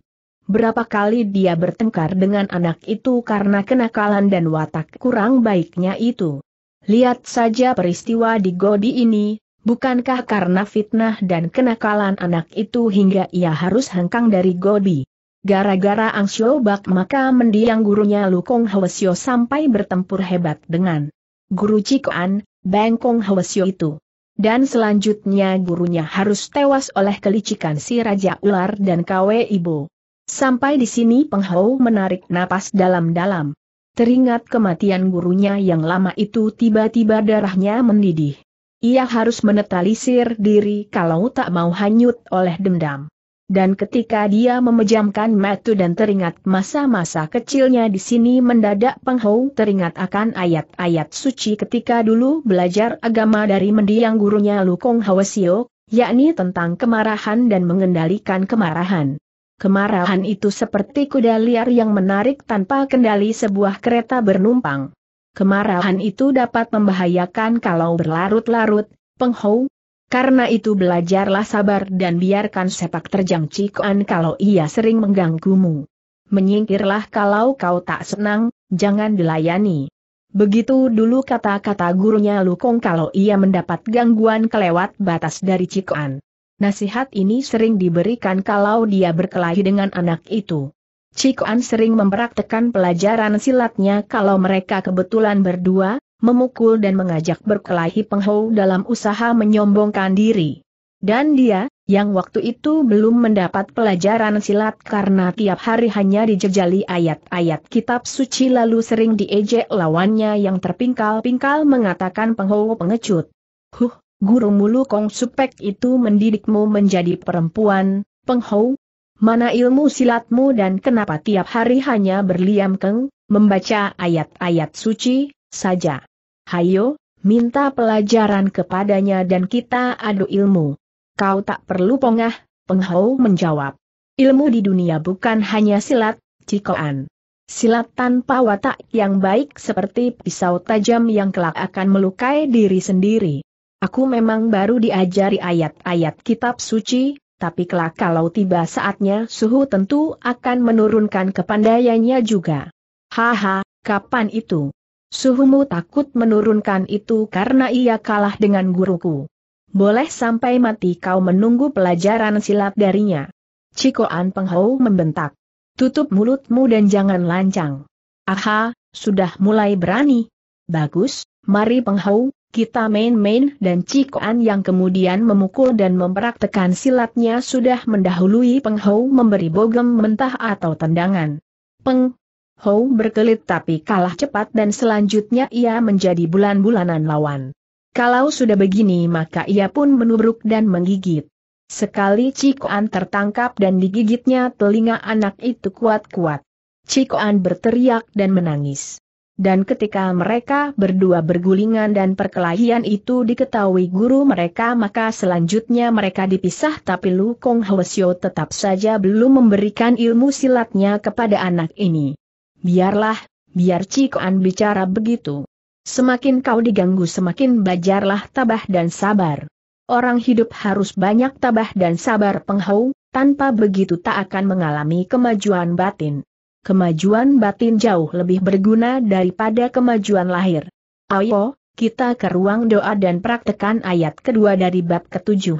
Berapa kali dia bertengkar dengan anak itu karena kenakalan dan watak kurang baiknya itu. Lihat saja peristiwa di Godi ini, bukankah karena fitnah dan kenakalan anak itu hingga ia harus hengkang dari Godi. Gara-gara Ang Bak maka mendiang gurunya Lukong Hwasyo sampai bertempur hebat dengan guru Cikuan, Bengkong Hwasyo itu dan selanjutnya gurunya harus tewas oleh kelicikan si Raja Ular dan Kwe Ibu. Sampai di sini Peng Penghou menarik napas dalam-dalam. Teringat kematian gurunya yang lama itu tiba-tiba darahnya mendidih. Ia harus menetralisir diri kalau tak mau hanyut oleh dendam. Dan ketika dia memejamkan mata dan teringat masa-masa kecilnya di sini mendadak Peng Penghou teringat akan ayat-ayat suci ketika dulu belajar agama dari mendiang gurunya Lukong Hawasio, yakni tentang kemarahan dan mengendalikan kemarahan. Kemarahan itu seperti kuda liar yang menarik tanpa kendali sebuah kereta bernumpang. Kemarahan itu dapat membahayakan kalau berlarut-larut, penghou. Karena itu belajarlah sabar dan biarkan sepak terjang cikuan kalau ia sering mengganggumu. Menyingkirlah kalau kau tak senang, jangan dilayani. Begitu dulu kata-kata gurunya Lukong kalau ia mendapat gangguan kelewat batas dari cikuan. Nasihat ini sering diberikan kalau dia berkelahi dengan anak itu. Cikuan sering mempraktekan pelajaran silatnya kalau mereka kebetulan berdua, memukul dan mengajak berkelahi penghou dalam usaha menyombongkan diri. Dan dia, yang waktu itu belum mendapat pelajaran silat karena tiap hari hanya dijejali ayat-ayat kitab suci lalu sering diejek lawannya yang terpingkal-pingkal mengatakan penghou pengecut. Huh, Guru Mulu Kong Supek itu mendidikmu menjadi perempuan, penghou? Mana ilmu silatmu dan kenapa tiap hari hanya berliam keng, membaca ayat-ayat suci, saja? Hayo, minta pelajaran kepadanya dan kita adu ilmu. Kau tak perlu pongah, penghou menjawab. Ilmu di dunia bukan hanya silat, cikoan. Silat tanpa watak yang baik seperti pisau tajam yang kelak akan melukai diri sendiri. Aku memang baru diajari ayat-ayat kitab suci, tapi kelak kalau tiba saatnya suhu tentu akan menurunkan kepandaiannya juga. Haha, kapan itu? Suhumu takut menurunkan itu karena ia kalah dengan guruku. Boleh sampai mati kau menunggu pelajaran silat darinya. Cikoan Penghou membentak. Tutup mulutmu dan jangan lancang. Aha, sudah mulai berani. Bagus, mari Penghou, kita main-main dan Cikoan yang kemudian memukul dan mempraktekan silatnya sudah mendahului Peng Hou memberi bogem mentah atau tendangan. Peng Hou berkelit tapi kalah cepat dan selanjutnya ia menjadi bulan-bulanan lawan. Kalau sudah begini maka ia pun menubruk dan menggigit. Sekali Cikoan tertangkap dan digigitnya telinga anak itu kuat-kuat. Cikoan berteriak dan menangis dan ketika mereka berdua bergulingan dan perkelahian itu diketahui guru mereka maka selanjutnya mereka dipisah tapi Lu Kong Hwasyo tetap saja belum memberikan ilmu silatnya kepada anak ini. Biarlah, biar Cikoan bicara begitu. Semakin kau diganggu semakin belajarlah tabah dan sabar. Orang hidup harus banyak tabah dan sabar penghau, tanpa begitu tak akan mengalami kemajuan batin kemajuan batin jauh lebih berguna daripada kemajuan lahir. Ayo, kita ke ruang doa dan praktekan ayat kedua dari bab ke-17.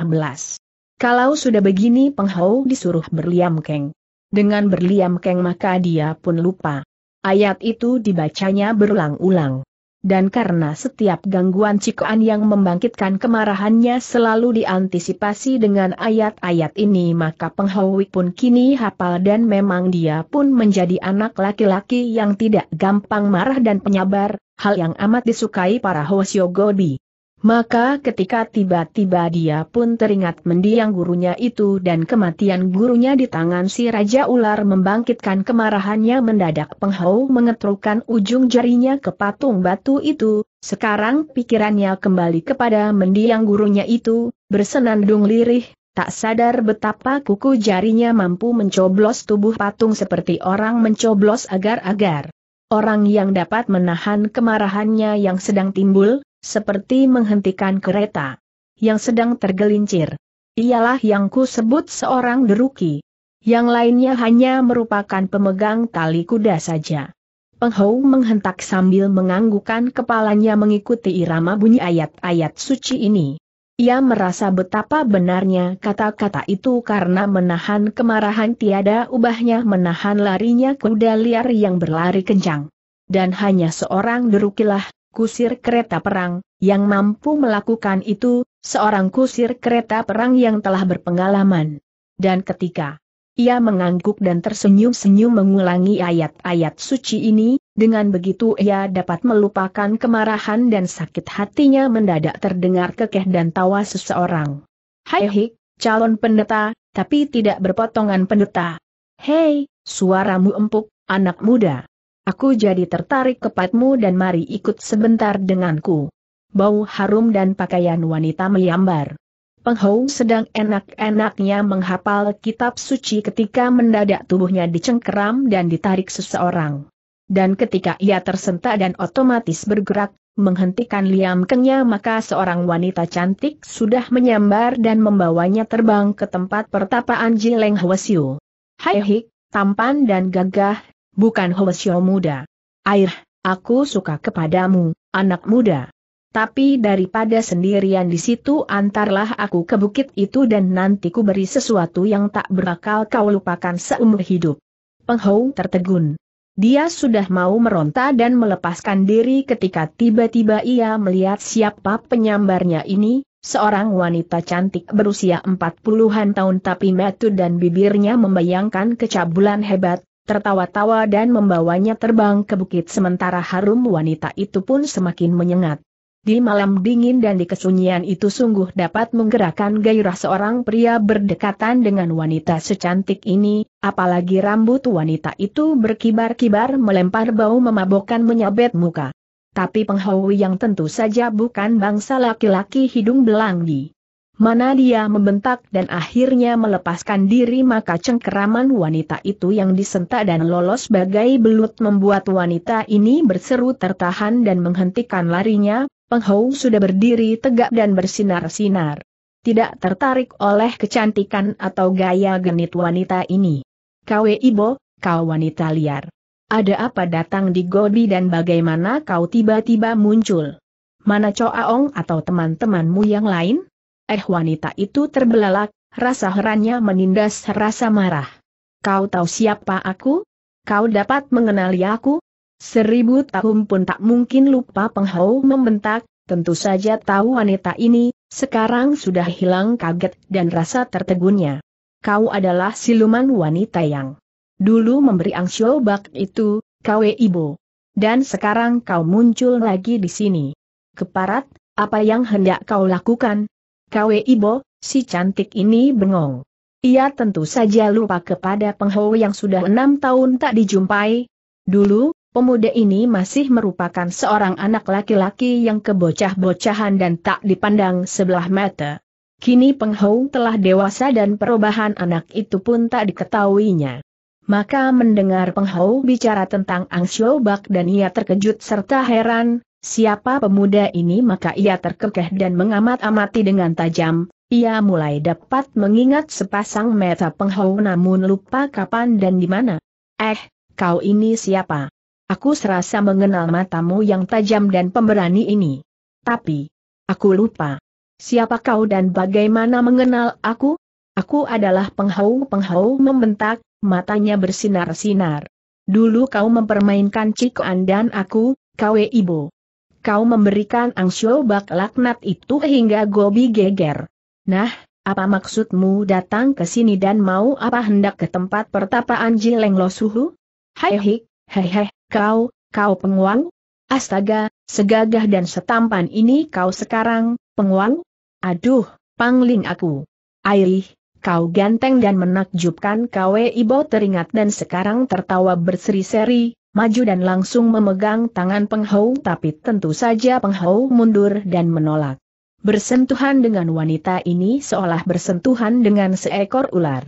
Kalau sudah begini penghau disuruh berliam keng. Dengan berliam keng maka dia pun lupa. Ayat itu dibacanya berulang-ulang. Dan karena setiap gangguan Cikoan yang membangkitkan kemarahannya selalu diantisipasi dengan ayat-ayat ini maka Penghawi pun kini hafal dan memang dia pun menjadi anak laki-laki yang tidak gampang marah dan penyabar, hal yang amat disukai para Hosyo Gobi. Maka ketika tiba-tiba dia pun teringat mendiang gurunya itu dan kematian gurunya di tangan si Raja Ular membangkitkan kemarahannya mendadak penghau mengetrukan ujung jarinya ke patung batu itu, sekarang pikirannya kembali kepada mendiang gurunya itu, bersenandung lirih, tak sadar betapa kuku jarinya mampu mencoblos tubuh patung seperti orang mencoblos agar-agar. Orang yang dapat menahan kemarahannya yang sedang timbul, seperti menghentikan kereta yang sedang tergelincir. Ialah yang ku sebut seorang deruki. Yang lainnya hanya merupakan pemegang tali kuda saja. Penghou menghentak sambil menganggukkan kepalanya mengikuti irama bunyi ayat-ayat suci ini. Ia merasa betapa benarnya kata-kata itu karena menahan kemarahan tiada ubahnya menahan larinya kuda liar yang berlari kencang. Dan hanya seorang derukilah kusir kereta perang, yang mampu melakukan itu, seorang kusir kereta perang yang telah berpengalaman. Dan ketika ia mengangguk dan tersenyum-senyum mengulangi ayat-ayat suci ini, dengan begitu ia dapat melupakan kemarahan dan sakit hatinya mendadak terdengar kekeh dan tawa seseorang. Hai hik, calon pendeta, tapi tidak berpotongan pendeta. Hei, suaramu empuk, anak muda. Aku jadi tertarik kepadamu dan mari ikut sebentar denganku. Bau harum dan pakaian wanita menyambar. Penghou sedang enak-enaknya menghapal kitab suci ketika mendadak tubuhnya dicengkeram dan ditarik seseorang. Dan ketika ia tersentak dan otomatis bergerak, menghentikan liam kenya maka seorang wanita cantik sudah menyambar dan membawanya terbang ke tempat pertapaan Jileng Hwasyu. Hai Hik, tampan dan gagah, bukan Hoesio muda. Air, aku suka kepadamu, anak muda. Tapi daripada sendirian di situ antarlah aku ke bukit itu dan nanti ku beri sesuatu yang tak berakal kau lupakan seumur hidup. Penghou tertegun. Dia sudah mau meronta dan melepaskan diri ketika tiba-tiba ia melihat siapa penyambarnya ini, seorang wanita cantik berusia empat puluhan tahun tapi metu dan bibirnya membayangkan kecabulan hebat, tertawa-tawa dan membawanya terbang ke bukit sementara harum wanita itu pun semakin menyengat. Di malam dingin dan di kesunyian itu sungguh dapat menggerakkan gairah seorang pria berdekatan dengan wanita secantik ini, apalagi rambut wanita itu berkibar-kibar melempar bau memabokkan menyabet muka. Tapi penghawi yang tentu saja bukan bangsa laki-laki hidung belangi. Mana dia membentak dan akhirnya melepaskan diri maka cengkeraman wanita itu yang disentak dan lolos bagai belut membuat wanita ini berseru tertahan dan menghentikan larinya, Penghau sudah berdiri tegak dan bersinar-sinar. Tidak tertarik oleh kecantikan atau gaya genit wanita ini. Kau Ibo, kau wanita liar. Ada apa datang di Gobi dan bagaimana kau tiba-tiba muncul? Mana Coaong atau teman-temanmu yang lain? Eh wanita itu terbelalak, rasa herannya menindas rasa marah. Kau tahu siapa aku? Kau dapat mengenali aku? Seribu tahun pun tak mungkin lupa penghau membentak, tentu saja tahu wanita ini, sekarang sudah hilang kaget dan rasa tertegunnya. Kau adalah siluman wanita yang dulu memberi angsyo bak itu, kau eh, Ibu. Dan sekarang kau muncul lagi di sini. Keparat, apa yang hendak kau lakukan? Kwe Ibo, si cantik ini bengong. Ia tentu saja lupa kepada Pengho yang sudah enam tahun tak dijumpai. Dulu, pemuda ini masih merupakan seorang anak laki-laki yang kebocah-bocahan dan tak dipandang sebelah mata. Kini Pengho telah dewasa dan perubahan anak itu pun tak diketahuinya. Maka mendengar Pengho bicara tentang Ang Bak dan ia terkejut serta heran, Siapa pemuda ini maka ia terkekeh dan mengamat-amati dengan tajam, ia mulai dapat mengingat sepasang mata penghau namun lupa kapan dan di mana. Eh, kau ini siapa? Aku serasa mengenal matamu yang tajam dan pemberani ini. Tapi, aku lupa. Siapa kau dan bagaimana mengenal aku? Aku adalah penghau-penghau membentak, matanya bersinar-sinar. Dulu kau mempermainkan Cikoan dan aku, kau Ibu kau memberikan angsyo bak laknat itu hingga Gobi geger. Nah, apa maksudmu datang ke sini dan mau apa hendak ke tempat pertapaan Jileng Lo Suhu? Hai hik, kau, kau penguang? Astaga, segagah dan setampan ini kau sekarang, penguang? Aduh, pangling aku. Aih, kau ganteng dan menakjubkan kau Ibo teringat dan sekarang tertawa berseri-seri, maju dan langsung memegang tangan Peng tapi tentu saja Peng mundur dan menolak. Bersentuhan dengan wanita ini seolah bersentuhan dengan seekor ular.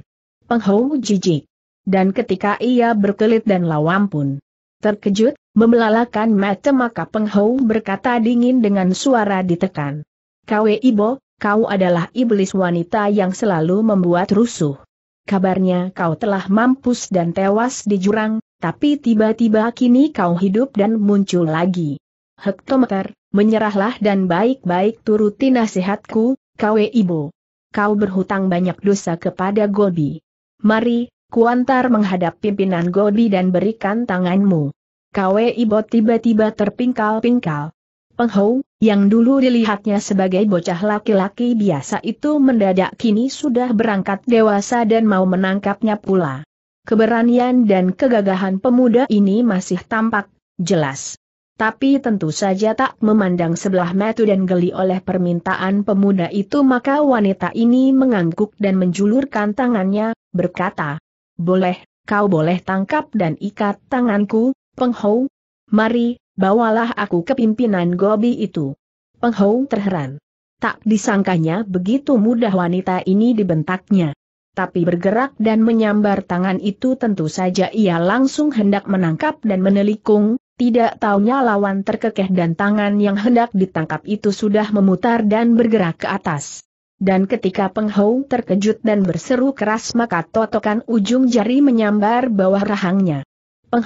Peng jijik. Dan ketika ia berkelit dan lawam pun terkejut, membelalakan mata maka Peng berkata dingin dengan suara ditekan. Kau Ibo, kau adalah iblis wanita yang selalu membuat rusuh. Kabarnya kau telah mampus dan tewas di jurang, tapi tiba-tiba kini kau hidup dan muncul lagi. Hektometer, menyerahlah dan baik-baik turuti nasihatku, Kwe Ibu. Kau berhutang banyak dosa kepada Gobi. Mari, kuantar menghadap pimpinan Gobi dan berikan tanganmu. Kwe ibu tiba-tiba terpingkal-pingkal. Penghou, yang dulu dilihatnya sebagai bocah laki-laki biasa itu mendadak kini sudah berangkat dewasa dan mau menangkapnya pula. Keberanian dan kegagahan pemuda ini masih tampak, jelas. Tapi tentu saja tak memandang sebelah mata dan geli oleh permintaan pemuda itu maka wanita ini mengangguk dan menjulurkan tangannya, berkata, Boleh, kau boleh tangkap dan ikat tanganku, Penghou. Mari, bawalah aku ke pimpinan Gobi itu. Penghou terheran. Tak disangkanya begitu mudah wanita ini dibentaknya tapi bergerak dan menyambar tangan itu tentu saja ia langsung hendak menangkap dan menelikung, tidak taunya lawan terkekeh dan tangan yang hendak ditangkap itu sudah memutar dan bergerak ke atas. Dan ketika Peng terkejut dan berseru keras maka totokan ujung jari menyambar bawah rahangnya. Peng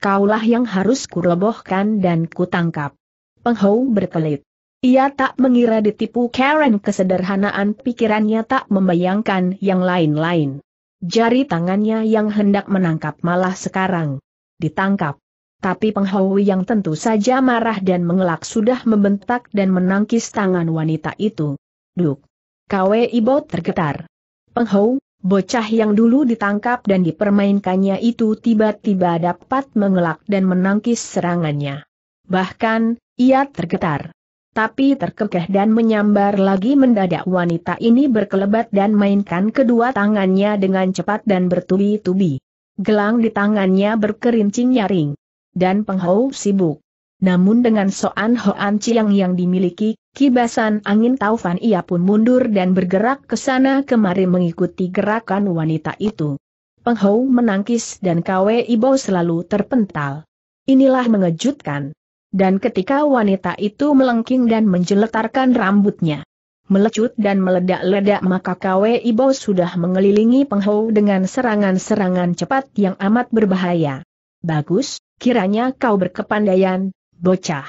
kaulah yang harus kurobohkan dan kutangkap. Peng berkelit. Ia tak mengira ditipu Karen kesederhanaan pikirannya tak membayangkan yang lain-lain. Jari tangannya yang hendak menangkap malah sekarang ditangkap. Tapi Penghawi yang tentu saja marah dan mengelak sudah membentak dan menangkis tangan wanita itu. Duk. Kwe Ibo tergetar. Penghau, bocah yang dulu ditangkap dan dipermainkannya itu tiba-tiba dapat mengelak dan menangkis serangannya. Bahkan, ia tergetar tapi terkekeh dan menyambar lagi mendadak wanita ini berkelebat dan mainkan kedua tangannya dengan cepat dan bertubi-tubi. Gelang di tangannya berkerincing nyaring. Dan penghau sibuk. Namun dengan soan hoan ciang yang dimiliki, kibasan angin taufan ia pun mundur dan bergerak ke sana kemari mengikuti gerakan wanita itu. Penghau menangkis dan kawe ibau selalu terpental. Inilah mengejutkan dan ketika wanita itu melengking dan menjeletarkan rambutnya. Melecut dan meledak-ledak maka Kwe Ibo sudah mengelilingi Penghou dengan serangan-serangan cepat yang amat berbahaya. Bagus, kiranya kau berkepandaian, bocah.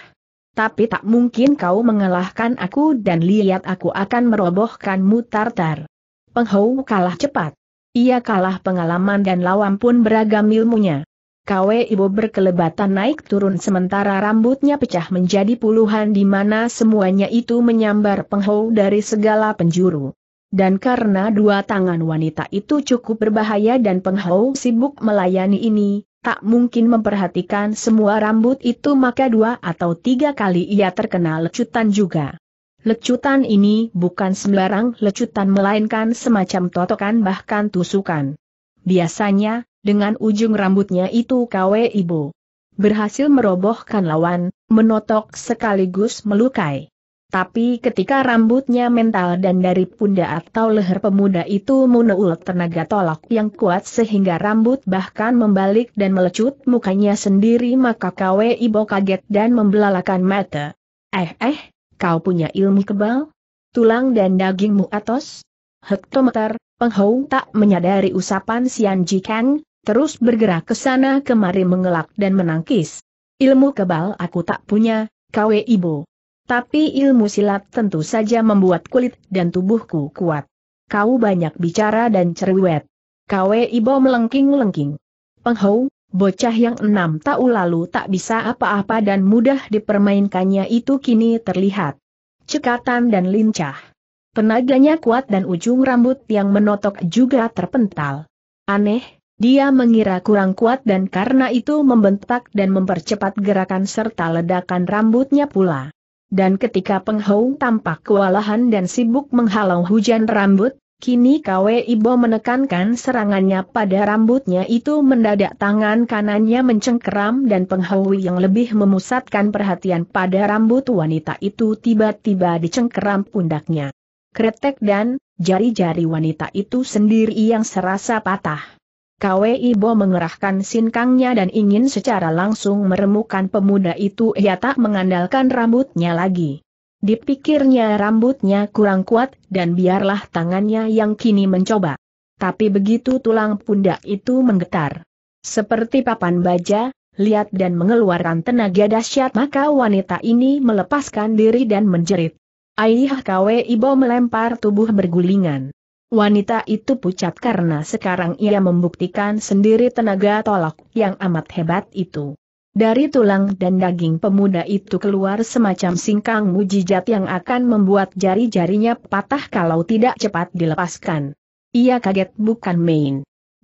Tapi tak mungkin kau mengalahkan aku dan lihat aku akan merobohkanmu tartar. Penghou kalah cepat. Ia kalah pengalaman dan lawan pun beragam ilmunya. Kwe Ibo berkelebatan naik turun sementara rambutnya pecah menjadi puluhan di mana semuanya itu menyambar penghou dari segala penjuru. Dan karena dua tangan wanita itu cukup berbahaya dan penghou sibuk melayani ini, tak mungkin memperhatikan semua rambut itu maka dua atau tiga kali ia terkena lecutan juga. Lecutan ini bukan sembarang lecutan melainkan semacam totokan bahkan tusukan. Biasanya, dengan ujung rambutnya itu Kwe Ibu. Berhasil merobohkan lawan, menotok sekaligus melukai. Tapi ketika rambutnya mental dan dari pundak atau leher pemuda itu muneul tenaga tolak yang kuat sehingga rambut bahkan membalik dan melecut mukanya sendiri maka Kwe Ibo kaget dan membelalakan mata. Eh eh, kau punya ilmu kebal? Tulang dan dagingmu atos? Hektometer, Penghau tak menyadari usapan Sian Ji Kang, terus bergerak ke sana kemari mengelak dan menangkis. Ilmu kebal aku tak punya, kawe Ibu. Tapi ilmu silat tentu saja membuat kulit dan tubuhku kuat. Kau banyak bicara dan cerewet. Kawe Ibo melengking-lengking. Penghou, bocah yang enam tahu lalu tak bisa apa-apa dan mudah dipermainkannya itu kini terlihat. Cekatan dan lincah. Tenaganya kuat dan ujung rambut yang menotok juga terpental. Aneh, dia mengira kurang kuat dan karena itu membentak dan mempercepat gerakan serta ledakan rambutnya pula. Dan ketika Peng tampak kewalahan dan sibuk menghalau hujan rambut, kini Kwe Ibo menekankan serangannya pada rambutnya itu mendadak tangan kanannya mencengkeram dan Peng yang lebih memusatkan perhatian pada rambut wanita itu tiba-tiba dicengkeram pundaknya kretek dan jari-jari wanita itu sendiri yang serasa patah. Kwe Ibo mengerahkan sinkangnya dan ingin secara langsung meremukan pemuda itu ia tak mengandalkan rambutnya lagi. Dipikirnya rambutnya kurang kuat dan biarlah tangannya yang kini mencoba. Tapi begitu tulang pundak itu menggetar. Seperti papan baja, lihat dan mengeluarkan tenaga dahsyat maka wanita ini melepaskan diri dan menjerit. Aih Kwe Ibo melempar tubuh bergulingan. Wanita itu pucat karena sekarang ia membuktikan sendiri tenaga tolak yang amat hebat itu. Dari tulang dan daging pemuda itu keluar semacam singkang mujijat yang akan membuat jari-jarinya patah kalau tidak cepat dilepaskan. Ia kaget bukan main.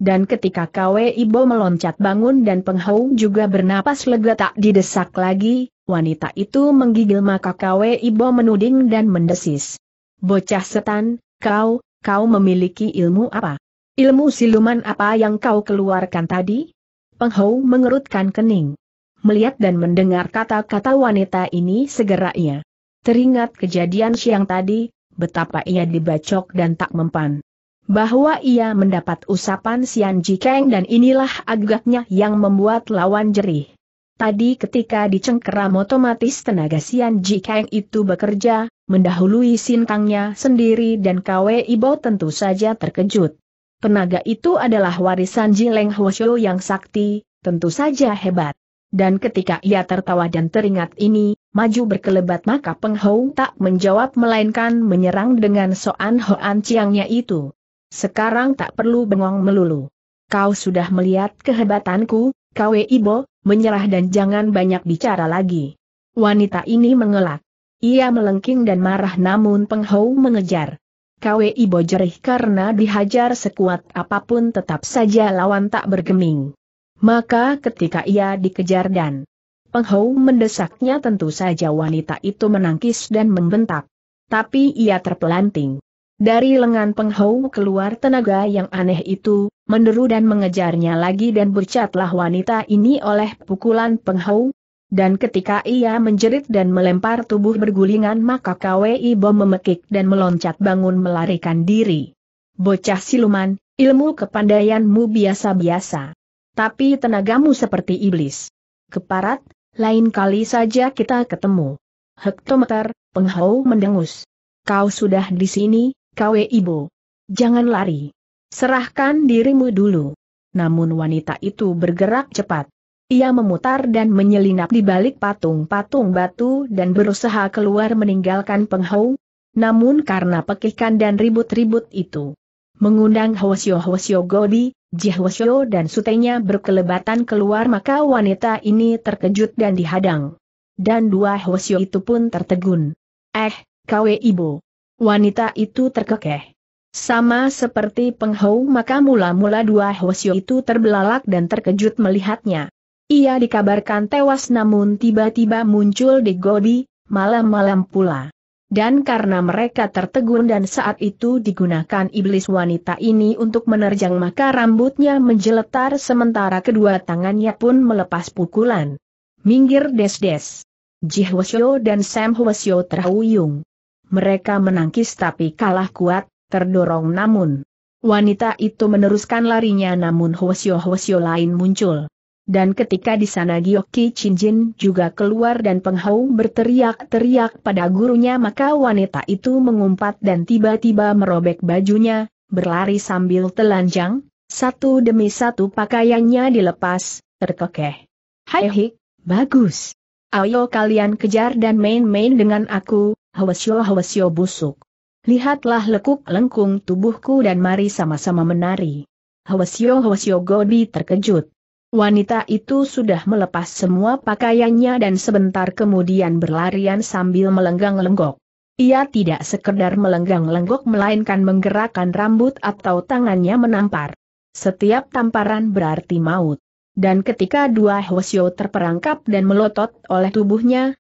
Dan ketika Kwe Ibo meloncat bangun dan penghau juga bernapas lega tak didesak lagi, wanita itu menggigil maka Kwe Ibo menuding dan mendesis. Bocah setan, kau, kau memiliki ilmu apa? Ilmu siluman apa yang kau keluarkan tadi? Penghau mengerutkan kening. Melihat dan mendengar kata-kata wanita ini segera ia. Teringat kejadian siang tadi, betapa ia dibacok dan tak mempan bahwa ia mendapat usapan Sian Jikeng dan inilah agaknya yang membuat lawan jerih. Tadi ketika dicengkeram otomatis tenaga Sian Jikeng itu bekerja, mendahului sintangnya sendiri dan Kwe Ibo tentu saja terkejut. tenaga itu adalah warisan Jileng Hwasyo yang sakti, tentu saja hebat. Dan ketika ia tertawa dan teringat ini, maju berkelebat maka Peng Hou tak menjawab melainkan menyerang dengan soan Hoan Chiangnya itu. Sekarang tak perlu bengong melulu. Kau sudah melihat kehebatanku, KW Ibo, menyerah dan jangan banyak bicara lagi. Wanita ini mengelak. Ia melengking dan marah namun penghau mengejar. KW Ibo jerih karena dihajar sekuat apapun tetap saja lawan tak bergeming. Maka ketika ia dikejar dan penghau mendesaknya tentu saja wanita itu menangkis dan membentak. Tapi ia terpelanting. Dari lengan Penghau keluar tenaga yang aneh itu, menderu dan mengejarnya lagi dan bercatlah wanita ini oleh pukulan Penghau. Dan ketika ia menjerit dan melempar tubuh bergulingan maka Kwei Bom memekik dan meloncat bangun melarikan diri. Bocah siluman, ilmu kepandaianmu biasa-biasa. Tapi tenagamu seperti iblis. Keparat, lain kali saja kita ketemu. Hektometer, Penghau mendengus. Kau sudah di sini, KW Ibu. Jangan lari. Serahkan dirimu dulu. Namun wanita itu bergerak cepat. Ia memutar dan menyelinap di balik patung-patung batu dan berusaha keluar meninggalkan penghau. Namun karena pekikan dan ribut-ribut itu, mengundang Hwasyo-Hwasyo Godi, Jihwasyo dan sutenya berkelebatan keluar maka wanita ini terkejut dan dihadang. Dan dua Hwasyo itu pun tertegun. Eh, Kawe Ibu. Wanita itu terkekeh. Sama seperti penghau maka mula-mula dua Hwasyo itu terbelalak dan terkejut melihatnya. Ia dikabarkan tewas namun tiba-tiba muncul di Gobi, malam-malam pula. Dan karena mereka tertegun dan saat itu digunakan iblis wanita ini untuk menerjang maka rambutnya menjeletar sementara kedua tangannya pun melepas pukulan. Minggir des-des. Ji Hwasyo dan Sam Hwasyo terhuyung mereka menangkis tapi kalah kuat, terdorong namun. Wanita itu meneruskan larinya namun hwasyo-hwasyo lain muncul. Dan ketika di sana Gyoki Chinjin juga keluar dan penghau berteriak-teriak pada gurunya maka wanita itu mengumpat dan tiba-tiba merobek bajunya, berlari sambil telanjang, satu demi satu pakaiannya dilepas, terkekeh. Hai hik, bagus. Ayo kalian kejar dan main-main dengan aku, Hwasyo Hwasyo busuk. Lihatlah lekuk lengkung tubuhku dan mari sama-sama menari. Hwasyo Hwasyo Godi terkejut. Wanita itu sudah melepas semua pakaiannya dan sebentar kemudian berlarian sambil melenggang-lenggok. Ia tidak sekedar melenggang-lenggok melainkan menggerakkan rambut atau tangannya menampar. Setiap tamparan berarti maut. Dan ketika dua Hwasyo terperangkap dan melotot oleh tubuhnya,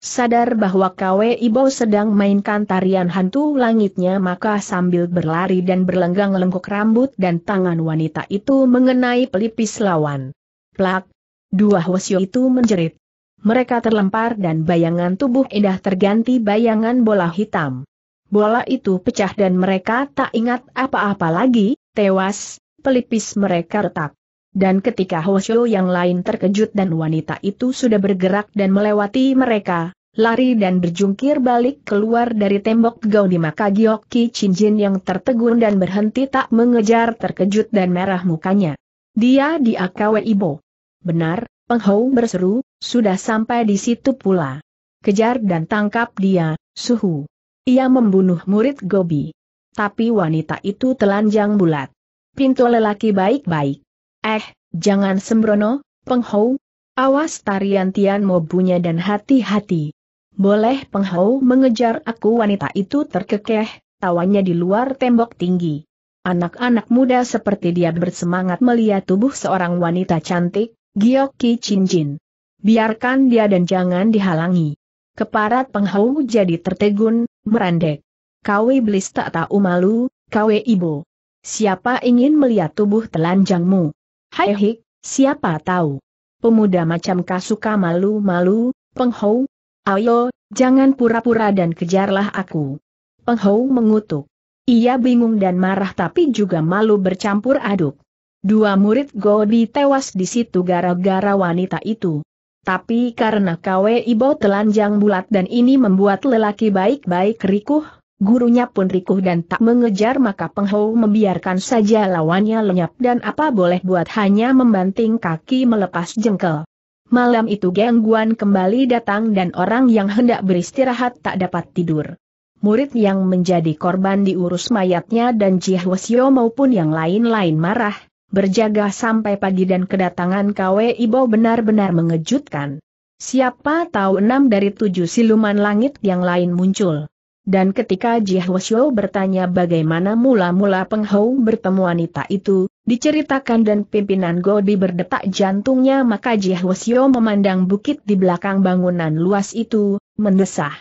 Sadar bahwa Kwe Ibo sedang mainkan tarian hantu langitnya maka sambil berlari dan berlenggang lengkuk rambut dan tangan wanita itu mengenai pelipis lawan. Plak! Dua hwasyo itu menjerit. Mereka terlempar dan bayangan tubuh indah terganti bayangan bola hitam. Bola itu pecah dan mereka tak ingat apa-apa lagi, tewas, pelipis mereka retak. Dan ketika Hoshio yang lain terkejut dan wanita itu sudah bergerak dan melewati mereka, lari dan berjungkir balik keluar dari tembok gaun di maka Gyoki Chinjin yang tertegun dan berhenti tak mengejar terkejut dan merah mukanya. Dia di Akawe Ibo. Benar, Penghou berseru, sudah sampai di situ pula. Kejar dan tangkap dia, suhu. Ia membunuh murid Gobi. Tapi wanita itu telanjang bulat. Pintu lelaki baik-baik. Eh, jangan sembrono, Penghou. Awas tarian Tian Mo punya dan hati-hati. Boleh Penghou mengejar aku wanita itu terkekeh, tawanya di luar tembok tinggi. Anak-anak muda seperti dia bersemangat melihat tubuh seorang wanita cantik, Gyoki Jin. Biarkan dia dan jangan dihalangi. Keparat Penghou jadi tertegun, merandek. Kau iblis tak tahu malu, kau ibu. Siapa ingin melihat tubuh telanjangmu? Hai eh, hik, siapa tahu? Pemuda macam kasuka malu-malu, penghou. Ayo, jangan pura-pura dan kejarlah aku. Penghou mengutuk. Ia bingung dan marah tapi juga malu bercampur aduk. Dua murid Godi tewas di situ gara-gara wanita itu. Tapi karena Kwe Ibo telanjang bulat dan ini membuat lelaki baik-baik rikuh, gurunya pun rikuh dan tak mengejar maka Penghou membiarkan saja lawannya lenyap dan apa boleh buat hanya membanting kaki melepas jengkel. Malam itu gangguan kembali datang dan orang yang hendak beristirahat tak dapat tidur. Murid yang menjadi korban diurus mayatnya dan Jihwasyo maupun yang lain-lain marah, berjaga sampai pagi dan kedatangan Kwe Ibo benar-benar mengejutkan. Siapa tahu enam dari tujuh siluman langit yang lain muncul dan ketika Ji Hwasyo bertanya bagaimana mula-mula penghau bertemu wanita itu, diceritakan dan pimpinan Godi berdetak jantungnya maka Ji Hwasyo memandang bukit di belakang bangunan luas itu, mendesah.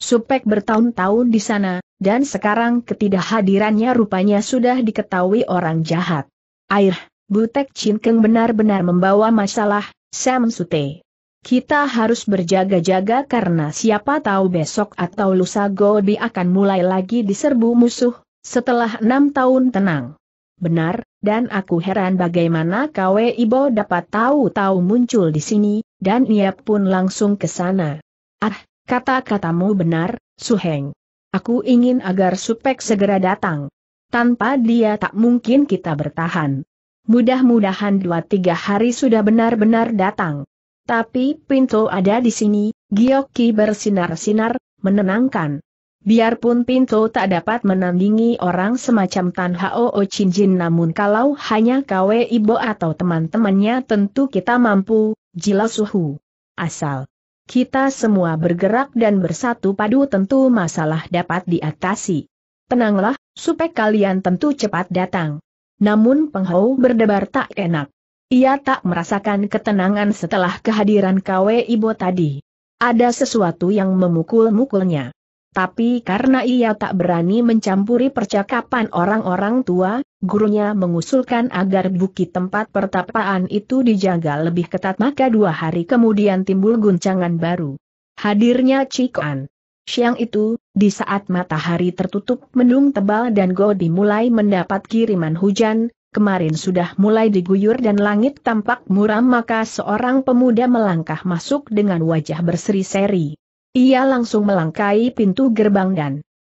Supek bertahun-tahun di sana, dan sekarang ketidakhadirannya rupanya sudah diketahui orang jahat. Air, Butek Chin Keng benar-benar membawa masalah, Sam Sute. Kita harus berjaga-jaga karena siapa tahu besok atau lusa Gobi akan mulai lagi diserbu musuh, setelah enam tahun tenang. Benar, dan aku heran bagaimana KW Ibo dapat tahu-tahu muncul di sini, dan ia pun langsung ke sana. Ah, kata-katamu benar, Suheng. Aku ingin agar Supek segera datang. Tanpa dia tak mungkin kita bertahan. Mudah-mudahan dua tiga hari sudah benar-benar datang. Tapi Pinto ada di sini, Gioki bersinar-sinar, menenangkan. Biarpun Pinto tak dapat menandingi orang semacam Tan Hao O Chin namun kalau hanya KW Ibo atau teman-temannya tentu kita mampu, Jila Suhu. Asal kita semua bergerak dan bersatu padu tentu masalah dapat diatasi. Tenanglah, supaya kalian tentu cepat datang. Namun penghau berdebar tak enak. Ia tak merasakan ketenangan setelah kehadiran KW Ibo tadi. Ada sesuatu yang memukul-mukulnya. Tapi karena ia tak berani mencampuri percakapan orang-orang tua, gurunya mengusulkan agar bukit tempat pertapaan itu dijaga lebih ketat maka dua hari kemudian timbul guncangan baru. Hadirnya Cikuan. Siang itu, di saat matahari tertutup mendung tebal dan Godi mulai mendapat kiriman hujan, kemarin sudah mulai diguyur dan langit tampak muram maka seorang pemuda melangkah masuk dengan wajah berseri-seri. Ia langsung melangkai pintu gerbang dan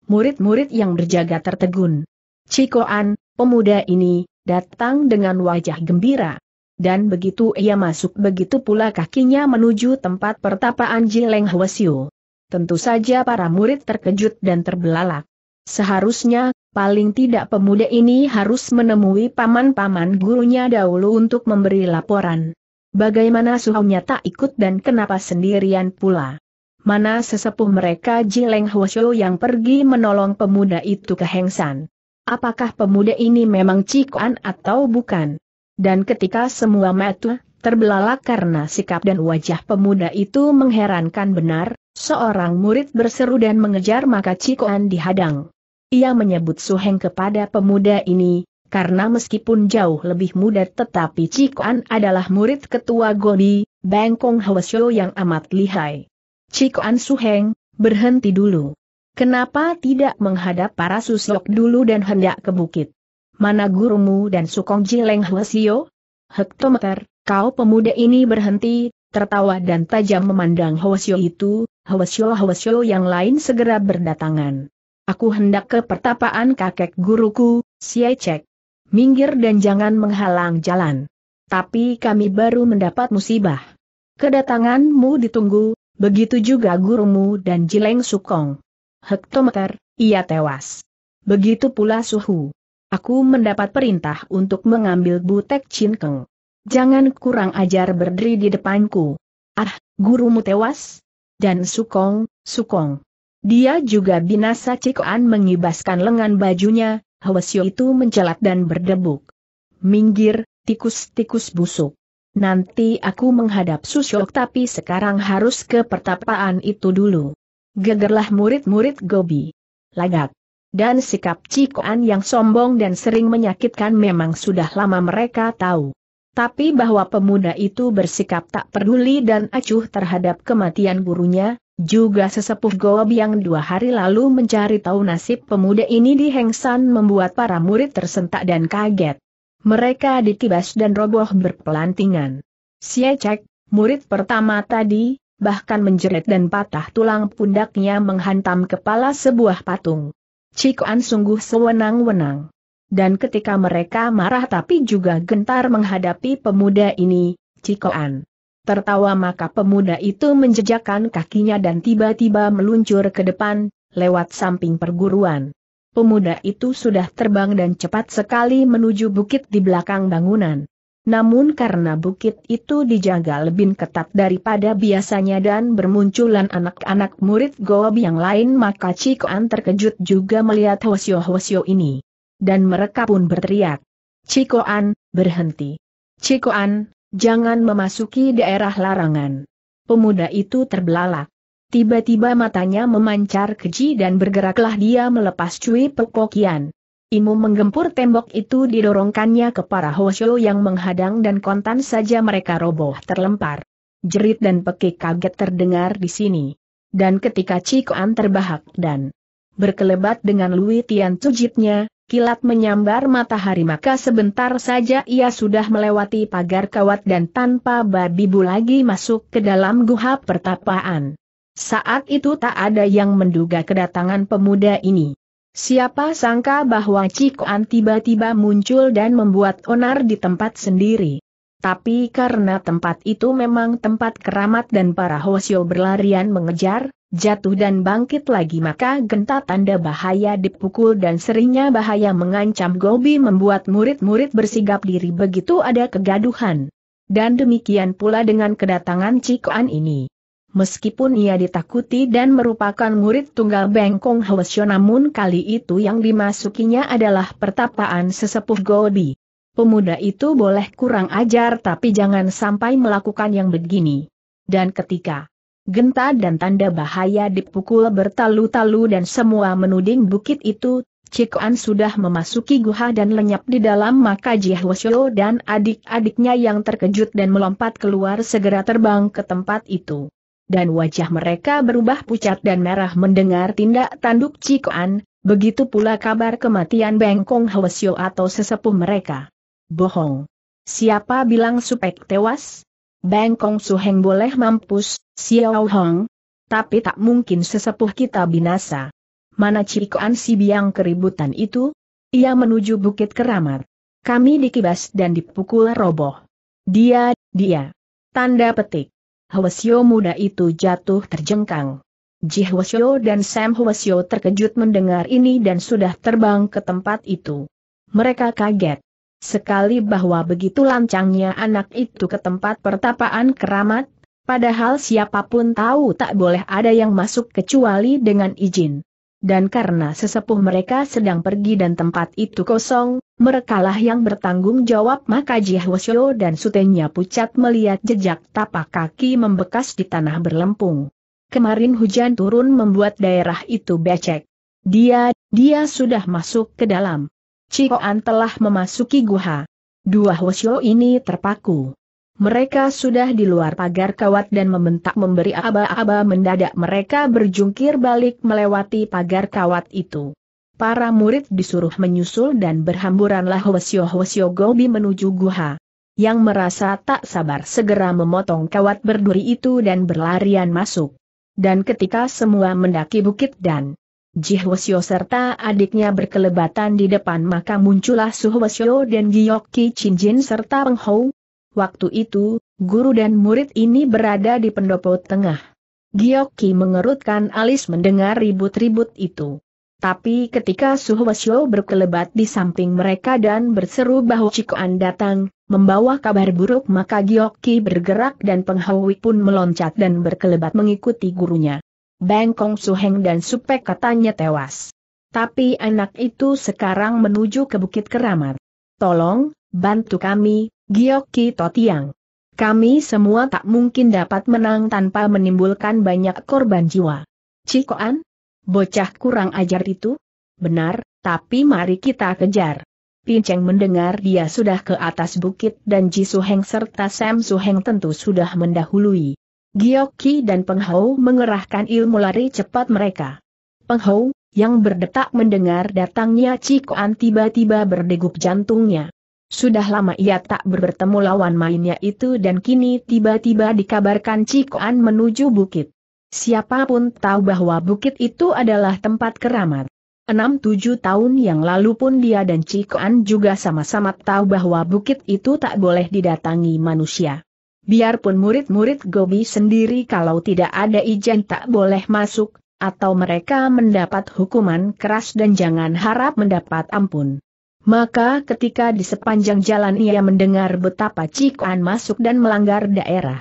murid-murid yang berjaga tertegun. Cikoan, pemuda ini, datang dengan wajah gembira. Dan begitu ia masuk begitu pula kakinya menuju tempat pertapaan Jileng Hwasyu. Tentu saja para murid terkejut dan terbelalak. Seharusnya, Paling tidak pemuda ini harus menemui paman-paman gurunya dahulu untuk memberi laporan. Bagaimana suhunya tak ikut dan kenapa sendirian pula? Mana sesepuh mereka Jileng Hwasyo yang pergi menolong pemuda itu ke Hengsan? Apakah pemuda ini memang Cikuan atau bukan? Dan ketika semua metu terbelalak karena sikap dan wajah pemuda itu mengherankan benar, seorang murid berseru dan mengejar maka Cikuan dihadang. Ia menyebut Suheng kepada pemuda ini, karena meskipun jauh lebih muda tetapi Cikuan adalah murid ketua Godi, Bangkong Hwasyo yang amat lihai. Cikuan Suheng, berhenti dulu. Kenapa tidak menghadap para susok dulu dan hendak ke bukit? Mana gurumu dan sukong jileng Hwasyo? Hektometer, kau pemuda ini berhenti, tertawa dan tajam memandang Hwasyo itu, Hwasyo-Hwasyo yang lain segera berdatangan. Aku hendak ke pertapaan kakek guruku, Siai Minggir dan jangan menghalang jalan. Tapi kami baru mendapat musibah. Kedatanganmu ditunggu, begitu juga gurumu dan Jileng Sukong. Hektometer, ia tewas. Begitu pula Suhu. Aku mendapat perintah untuk mengambil Butek Cinkeng. Jangan kurang ajar berdiri di depanku. Ah, gurumu tewas? Dan Sukong, Sukong. Dia juga binasa Cikoan mengibaskan lengan bajunya, Hwasyo itu mencelat dan berdebuk. Minggir, tikus-tikus busuk. Nanti aku menghadap Susyok tapi sekarang harus ke pertapaan itu dulu. Gegerlah murid-murid Gobi. Lagak. Dan sikap Cikoan yang sombong dan sering menyakitkan memang sudah lama mereka tahu. Tapi bahwa pemuda itu bersikap tak peduli dan acuh terhadap kematian gurunya, juga sesepuh Goob yang dua hari lalu mencari tahu nasib pemuda ini di Hengsan membuat para murid tersentak dan kaget. Mereka ditibas dan roboh berpelantingan. Siacek, murid pertama tadi, bahkan menjerit dan patah tulang pundaknya menghantam kepala sebuah patung. Cikuan sungguh sewenang-wenang. Dan ketika mereka marah tapi juga gentar menghadapi pemuda ini, Cikoan. Tertawa maka pemuda itu menjejakkan kakinya dan tiba-tiba meluncur ke depan, lewat samping perguruan. Pemuda itu sudah terbang dan cepat sekali menuju bukit di belakang bangunan. Namun karena bukit itu dijaga lebih ketat daripada biasanya dan bermunculan anak-anak murid Gob yang lain maka Cikoan terkejut juga melihat Hwasyo-Hwasyo ini. Dan mereka pun berteriak. Cikoan, berhenti. Cikoan, Jangan memasuki daerah larangan. Pemuda itu terbelalak. Tiba-tiba matanya memancar keji dan bergeraklah dia melepas cuy pekokian. Imu menggempur tembok itu didorongkannya ke para Hosyo yang menghadang dan kontan saja mereka roboh terlempar. Jerit dan pekik kaget terdengar di sini. Dan ketika Cikoan terbahak dan berkelebat dengan Lui Tian Cujitnya, kilat menyambar matahari maka sebentar saja ia sudah melewati pagar kawat dan tanpa babi bu lagi masuk ke dalam guha pertapaan. Saat itu tak ada yang menduga kedatangan pemuda ini. Siapa sangka bahwa Cikoan tiba-tiba muncul dan membuat onar di tempat sendiri. Tapi karena tempat itu memang tempat keramat dan para hosio berlarian mengejar, jatuh dan bangkit lagi maka genta tanda bahaya dipukul dan seringnya bahaya mengancam Gobi membuat murid-murid bersigap diri begitu ada kegaduhan. Dan demikian pula dengan kedatangan Cikuan ini. Meskipun ia ditakuti dan merupakan murid tunggal Bengkong Hwasyo namun kali itu yang dimasukinya adalah pertapaan sesepuh Gobi. Pemuda itu boleh kurang ajar tapi jangan sampai melakukan yang begini. Dan ketika Genta dan tanda bahaya dipukul bertalu-talu dan semua menuding bukit itu, Cikuan sudah memasuki guha dan lenyap di dalam maka Jihwasyo dan adik-adiknya yang terkejut dan melompat keluar segera terbang ke tempat itu. Dan wajah mereka berubah pucat dan merah mendengar tindak tanduk Cikuan, begitu pula kabar kematian Bengkong Hwasyo atau sesepuh mereka. Bohong. Siapa bilang Supek tewas? Bang Kong Heng boleh mampus, Xiao Hong. Tapi tak mungkin sesepuh kita binasa. Mana Cikoan si biang keributan itu? Ia menuju Bukit Keramat. Kami dikibas dan dipukul roboh. Dia, dia. Tanda petik. Hwasyo muda itu jatuh terjengkang. Ji Hwasyo dan Sam Hwasyo terkejut mendengar ini dan sudah terbang ke tempat itu. Mereka kaget. Sekali bahwa begitu lancangnya anak itu ke tempat pertapaan keramat, padahal siapapun tahu tak boleh ada yang masuk kecuali dengan izin. Dan karena sesepuh mereka sedang pergi dan tempat itu kosong, merekalah yang bertanggung jawab maka Jihwasyo dan sutenya pucat melihat jejak tapak kaki membekas di tanah berlempung. Kemarin hujan turun membuat daerah itu becek. Dia, dia sudah masuk ke dalam. Cikoan telah memasuki guha. Dua Hwasyo ini terpaku. Mereka sudah di luar pagar kawat dan membentak memberi aba-aba mendadak mereka berjungkir balik melewati pagar kawat itu. Para murid disuruh menyusul dan berhamburanlah Hwasyo-Hwasyo Gobi menuju guha. Yang merasa tak sabar segera memotong kawat berduri itu dan berlarian masuk. Dan ketika semua mendaki bukit dan Jihwasyo serta adiknya berkelebatan di depan maka muncullah Suhwasyo dan Giyokki Chinjin serta Penghou. Waktu itu, guru dan murid ini berada di pendopo tengah. Giyokki mengerutkan alis mendengar ribut-ribut itu. Tapi ketika Suhwasyo berkelebat di samping mereka dan berseru bahwa Cikoan datang, membawa kabar buruk maka Giyokki bergerak dan Penghou pun meloncat dan berkelebat mengikuti gurunya. Bang Kong Suheng dan Supek katanya tewas. Tapi anak itu sekarang menuju ke Bukit Keramat. Tolong, bantu kami, Gioki Totiang. Kami semua tak mungkin dapat menang tanpa menimbulkan banyak korban jiwa. Cikoan? Bocah kurang ajar itu? Benar, tapi mari kita kejar. Pinceng mendengar dia sudah ke atas bukit dan Ji Suheng serta Sam Suheng tentu sudah mendahului. Gioki dan Penghou mengerahkan ilmu lari cepat mereka. Penghou, yang berdetak mendengar datangnya Cikoan tiba-tiba berdegup jantungnya. Sudah lama ia tak bertemu lawan mainnya itu dan kini tiba-tiba dikabarkan Cikoan menuju bukit. Siapapun tahu bahwa bukit itu adalah tempat keramat. Enam tujuh tahun yang lalu pun dia dan Cikoan juga sama-sama tahu bahwa bukit itu tak boleh didatangi manusia biarpun murid-murid Gobi sendiri kalau tidak ada izin tak boleh masuk, atau mereka mendapat hukuman keras dan jangan harap mendapat ampun. Maka ketika di sepanjang jalan ia mendengar betapa Cikuan masuk dan melanggar daerah.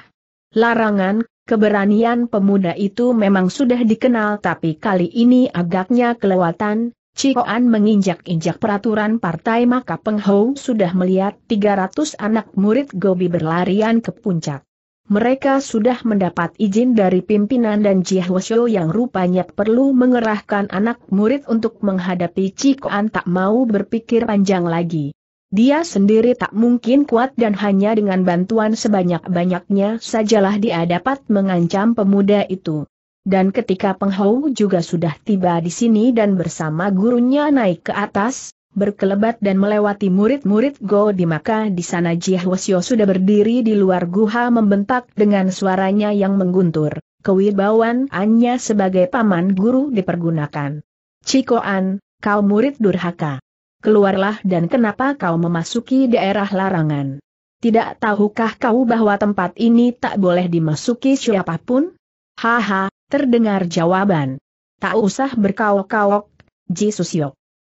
Larangan, keberanian pemuda itu memang sudah dikenal tapi kali ini agaknya kelewatan, Cikoan oh. menginjak-injak peraturan partai maka Peng sudah melihat 300 anak murid Gobi berlarian ke puncak. Mereka sudah mendapat izin dari pimpinan dan Jihwasyo yang rupanya perlu mengerahkan anak murid untuk menghadapi Cikoan tak mau berpikir panjang lagi. Dia sendiri tak mungkin kuat dan hanya dengan bantuan sebanyak-banyaknya sajalah dia dapat mengancam pemuda itu. Dan ketika Penghau juga sudah tiba di sini dan bersama gurunya naik ke atas, berkelebat dan melewati murid-murid Go di maka di sana Jihwasyo sudah berdiri di luar guha membentak dengan suaranya yang mengguntur. hanya sebagai paman guru dipergunakan. Cikoan, kau murid durhaka. Keluarlah dan kenapa kau memasuki daerah larangan? Tidak tahukah kau bahwa tempat ini tak boleh dimasuki siapapun? Haha, Terdengar jawaban. Tak usah berkaok-kaok, Ji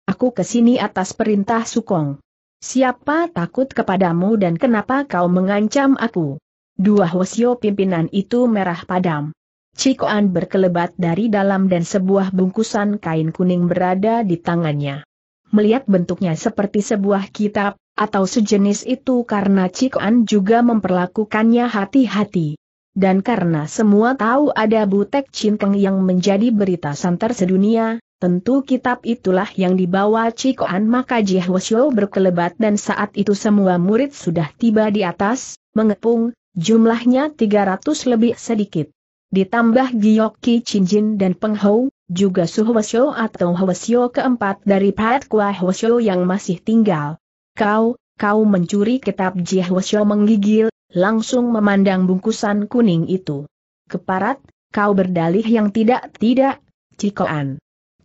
Aku kesini atas perintah Sukong. Siapa takut kepadamu dan kenapa kau mengancam aku? Dua Hwasyo pimpinan itu merah padam. Cikoan berkelebat dari dalam dan sebuah bungkusan kain kuning berada di tangannya. Melihat bentuknya seperti sebuah kitab, atau sejenis itu karena Cikoan juga memperlakukannya hati-hati. Dan karena semua tahu ada Butek Cinkeng yang menjadi berita santer sedunia, tentu kitab itulah yang dibawa Cikoan maka Jihwasyo berkelebat dan saat itu semua murid sudah tiba di atas, mengepung, jumlahnya 300 lebih sedikit. Ditambah Giyoki Cinjin dan Penghou, juga Suhwasyo atau Hwasyo keempat dari Patkwa Hwasyo yang masih tinggal. Kau, kau mencuri kitab Jihwasyo menggigil, langsung memandang bungkusan kuning itu. Keparat, kau berdalih yang tidak-tidak, Cikoan.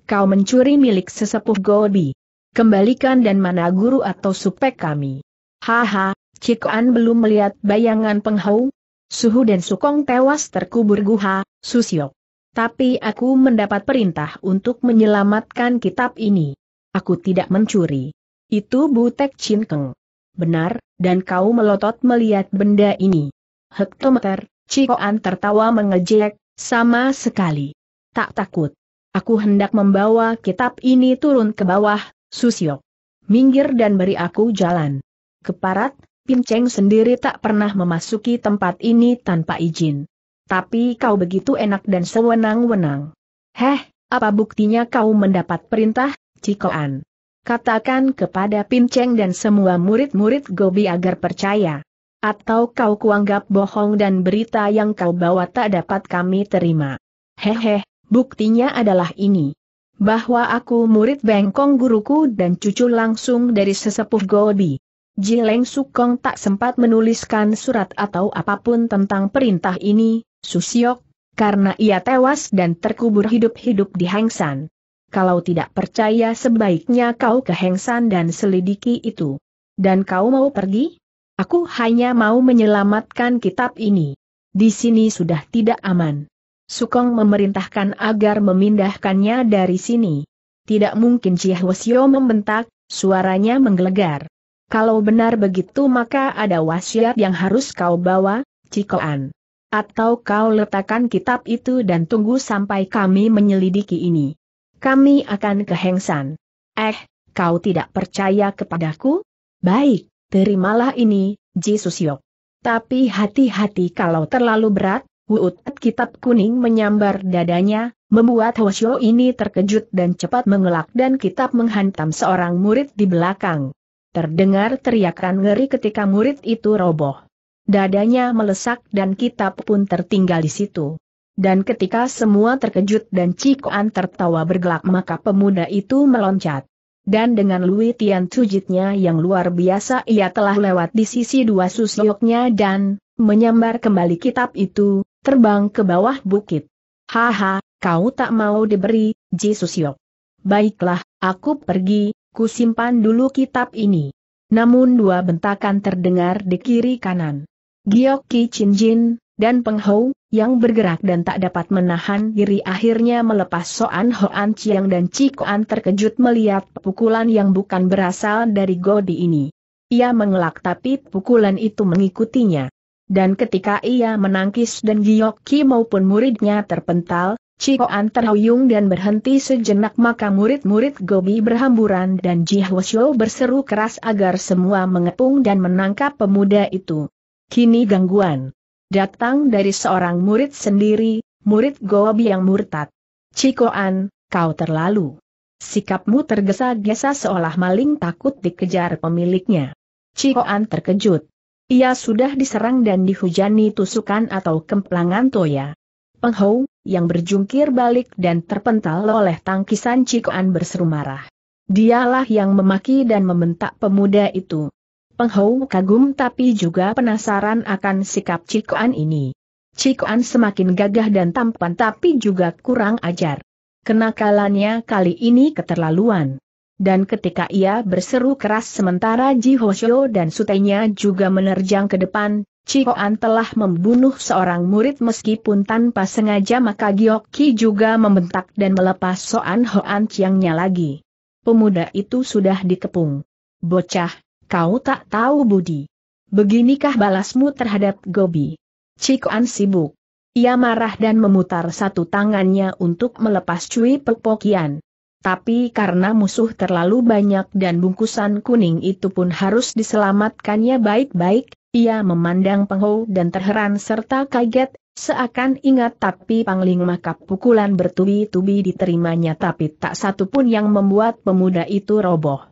Kau mencuri milik sesepuh Gobi. Kembalikan dan mana guru atau supek kami. Haha, Cikoan belum melihat bayangan penghau. Suhu dan Sukong tewas terkubur guha, Susyok. Tapi aku mendapat perintah untuk menyelamatkan kitab ini. Aku tidak mencuri. Itu Butek Cinkeng. Benar, dan kau melotot melihat benda ini. Hektometer, Cikoan tertawa mengejek, sama sekali. Tak takut. Aku hendak membawa kitab ini turun ke bawah, Susio. Minggir dan beri aku jalan. Keparat, Pinceng sendiri tak pernah memasuki tempat ini tanpa izin. Tapi kau begitu enak dan sewenang-wenang. Heh, apa buktinya kau mendapat perintah, Cikoan? Katakan kepada Pinceng dan semua murid-murid Gobi agar percaya. Atau kau kuanggap bohong dan berita yang kau bawa tak dapat kami terima. Hehe, buktinya adalah ini. Bahwa aku murid bengkong guruku dan cucu langsung dari sesepuh Gobi. Jileng Sukong tak sempat menuliskan surat atau apapun tentang perintah ini, Susiok, karena ia tewas dan terkubur hidup-hidup di Hangsan kalau tidak percaya sebaiknya kau kehengsan dan selidiki itu. Dan kau mau pergi? Aku hanya mau menyelamatkan kitab ini. Di sini sudah tidak aman. Sukong memerintahkan agar memindahkannya dari sini. Tidak mungkin Chihuasio membentak, suaranya menggelegar. Kalau benar begitu maka ada wasiat yang harus kau bawa, Cikoan. Atau kau letakkan kitab itu dan tunggu sampai kami menyelidiki ini kami akan kehengsan. Eh, kau tidak percaya kepadaku? Baik, terimalah ini, Jesus Yok. Tapi hati-hati kalau terlalu berat, Wuut kitab kuning menyambar dadanya, membuat Hwasyo ini terkejut dan cepat mengelak dan kitab menghantam seorang murid di belakang. Terdengar teriakan ngeri ketika murid itu roboh. Dadanya melesak dan kitab pun tertinggal di situ. Dan ketika semua terkejut dan Cikoan tertawa bergelak maka pemuda itu meloncat. Dan dengan Lui Tian Tujitnya yang luar biasa ia telah lewat di sisi dua susyoknya dan, menyambar kembali kitab itu, terbang ke bawah bukit. Haha, kau tak mau diberi, Ji Susyok. Baiklah, aku pergi, ku simpan dulu kitab ini. Namun dua bentakan terdengar di kiri kanan. Giok Ki Chin Jin, dan Peng Hou, yang bergerak dan tak dapat menahan diri akhirnya melepas Soan Hoan Chiang dan Cikoan terkejut melihat pukulan yang bukan berasal dari Godi ini. Ia mengelak tapi pukulan itu mengikutinya. Dan ketika ia menangkis dan Giyoki maupun muridnya terpental, Cikoan terhuyung dan berhenti sejenak maka murid-murid Gobi berhamburan dan Ji Jihwasyo berseru keras agar semua mengepung dan menangkap pemuda itu. Kini gangguan datang dari seorang murid sendiri, murid Gobi yang murtad. Cikoan, kau terlalu. Sikapmu tergesa-gesa seolah maling takut dikejar pemiliknya. Cikoan terkejut. Ia sudah diserang dan dihujani tusukan atau kemplangan toya. Penghou, yang berjungkir balik dan terpental oleh tangkisan Cikoan berseru marah. Dialah yang memaki dan membentak pemuda itu. Penghou kagum tapi juga penasaran akan sikap Cikoan ini. Cikoan semakin gagah dan tampan tapi juga kurang ajar. Kenakalannya kali ini keterlaluan. Dan ketika ia berseru keras sementara Ji Hoshio dan sutenya juga menerjang ke depan, Cikoan telah membunuh seorang murid meskipun tanpa sengaja maka Gyoki juga membentak dan melepas Soan Hoan Chiangnya lagi. Pemuda itu sudah dikepung. Bocah, Kau tak tahu Budi. Beginikah balasmu terhadap Gobi? Cikuan sibuk. Ia marah dan memutar satu tangannya untuk melepas cuy pepokian. Tapi karena musuh terlalu banyak dan bungkusan kuning itu pun harus diselamatkannya baik-baik, ia memandang penghou dan terheran serta kaget, seakan ingat tapi pangling maka pukulan bertubi-tubi diterimanya tapi tak satu pun yang membuat pemuda itu roboh.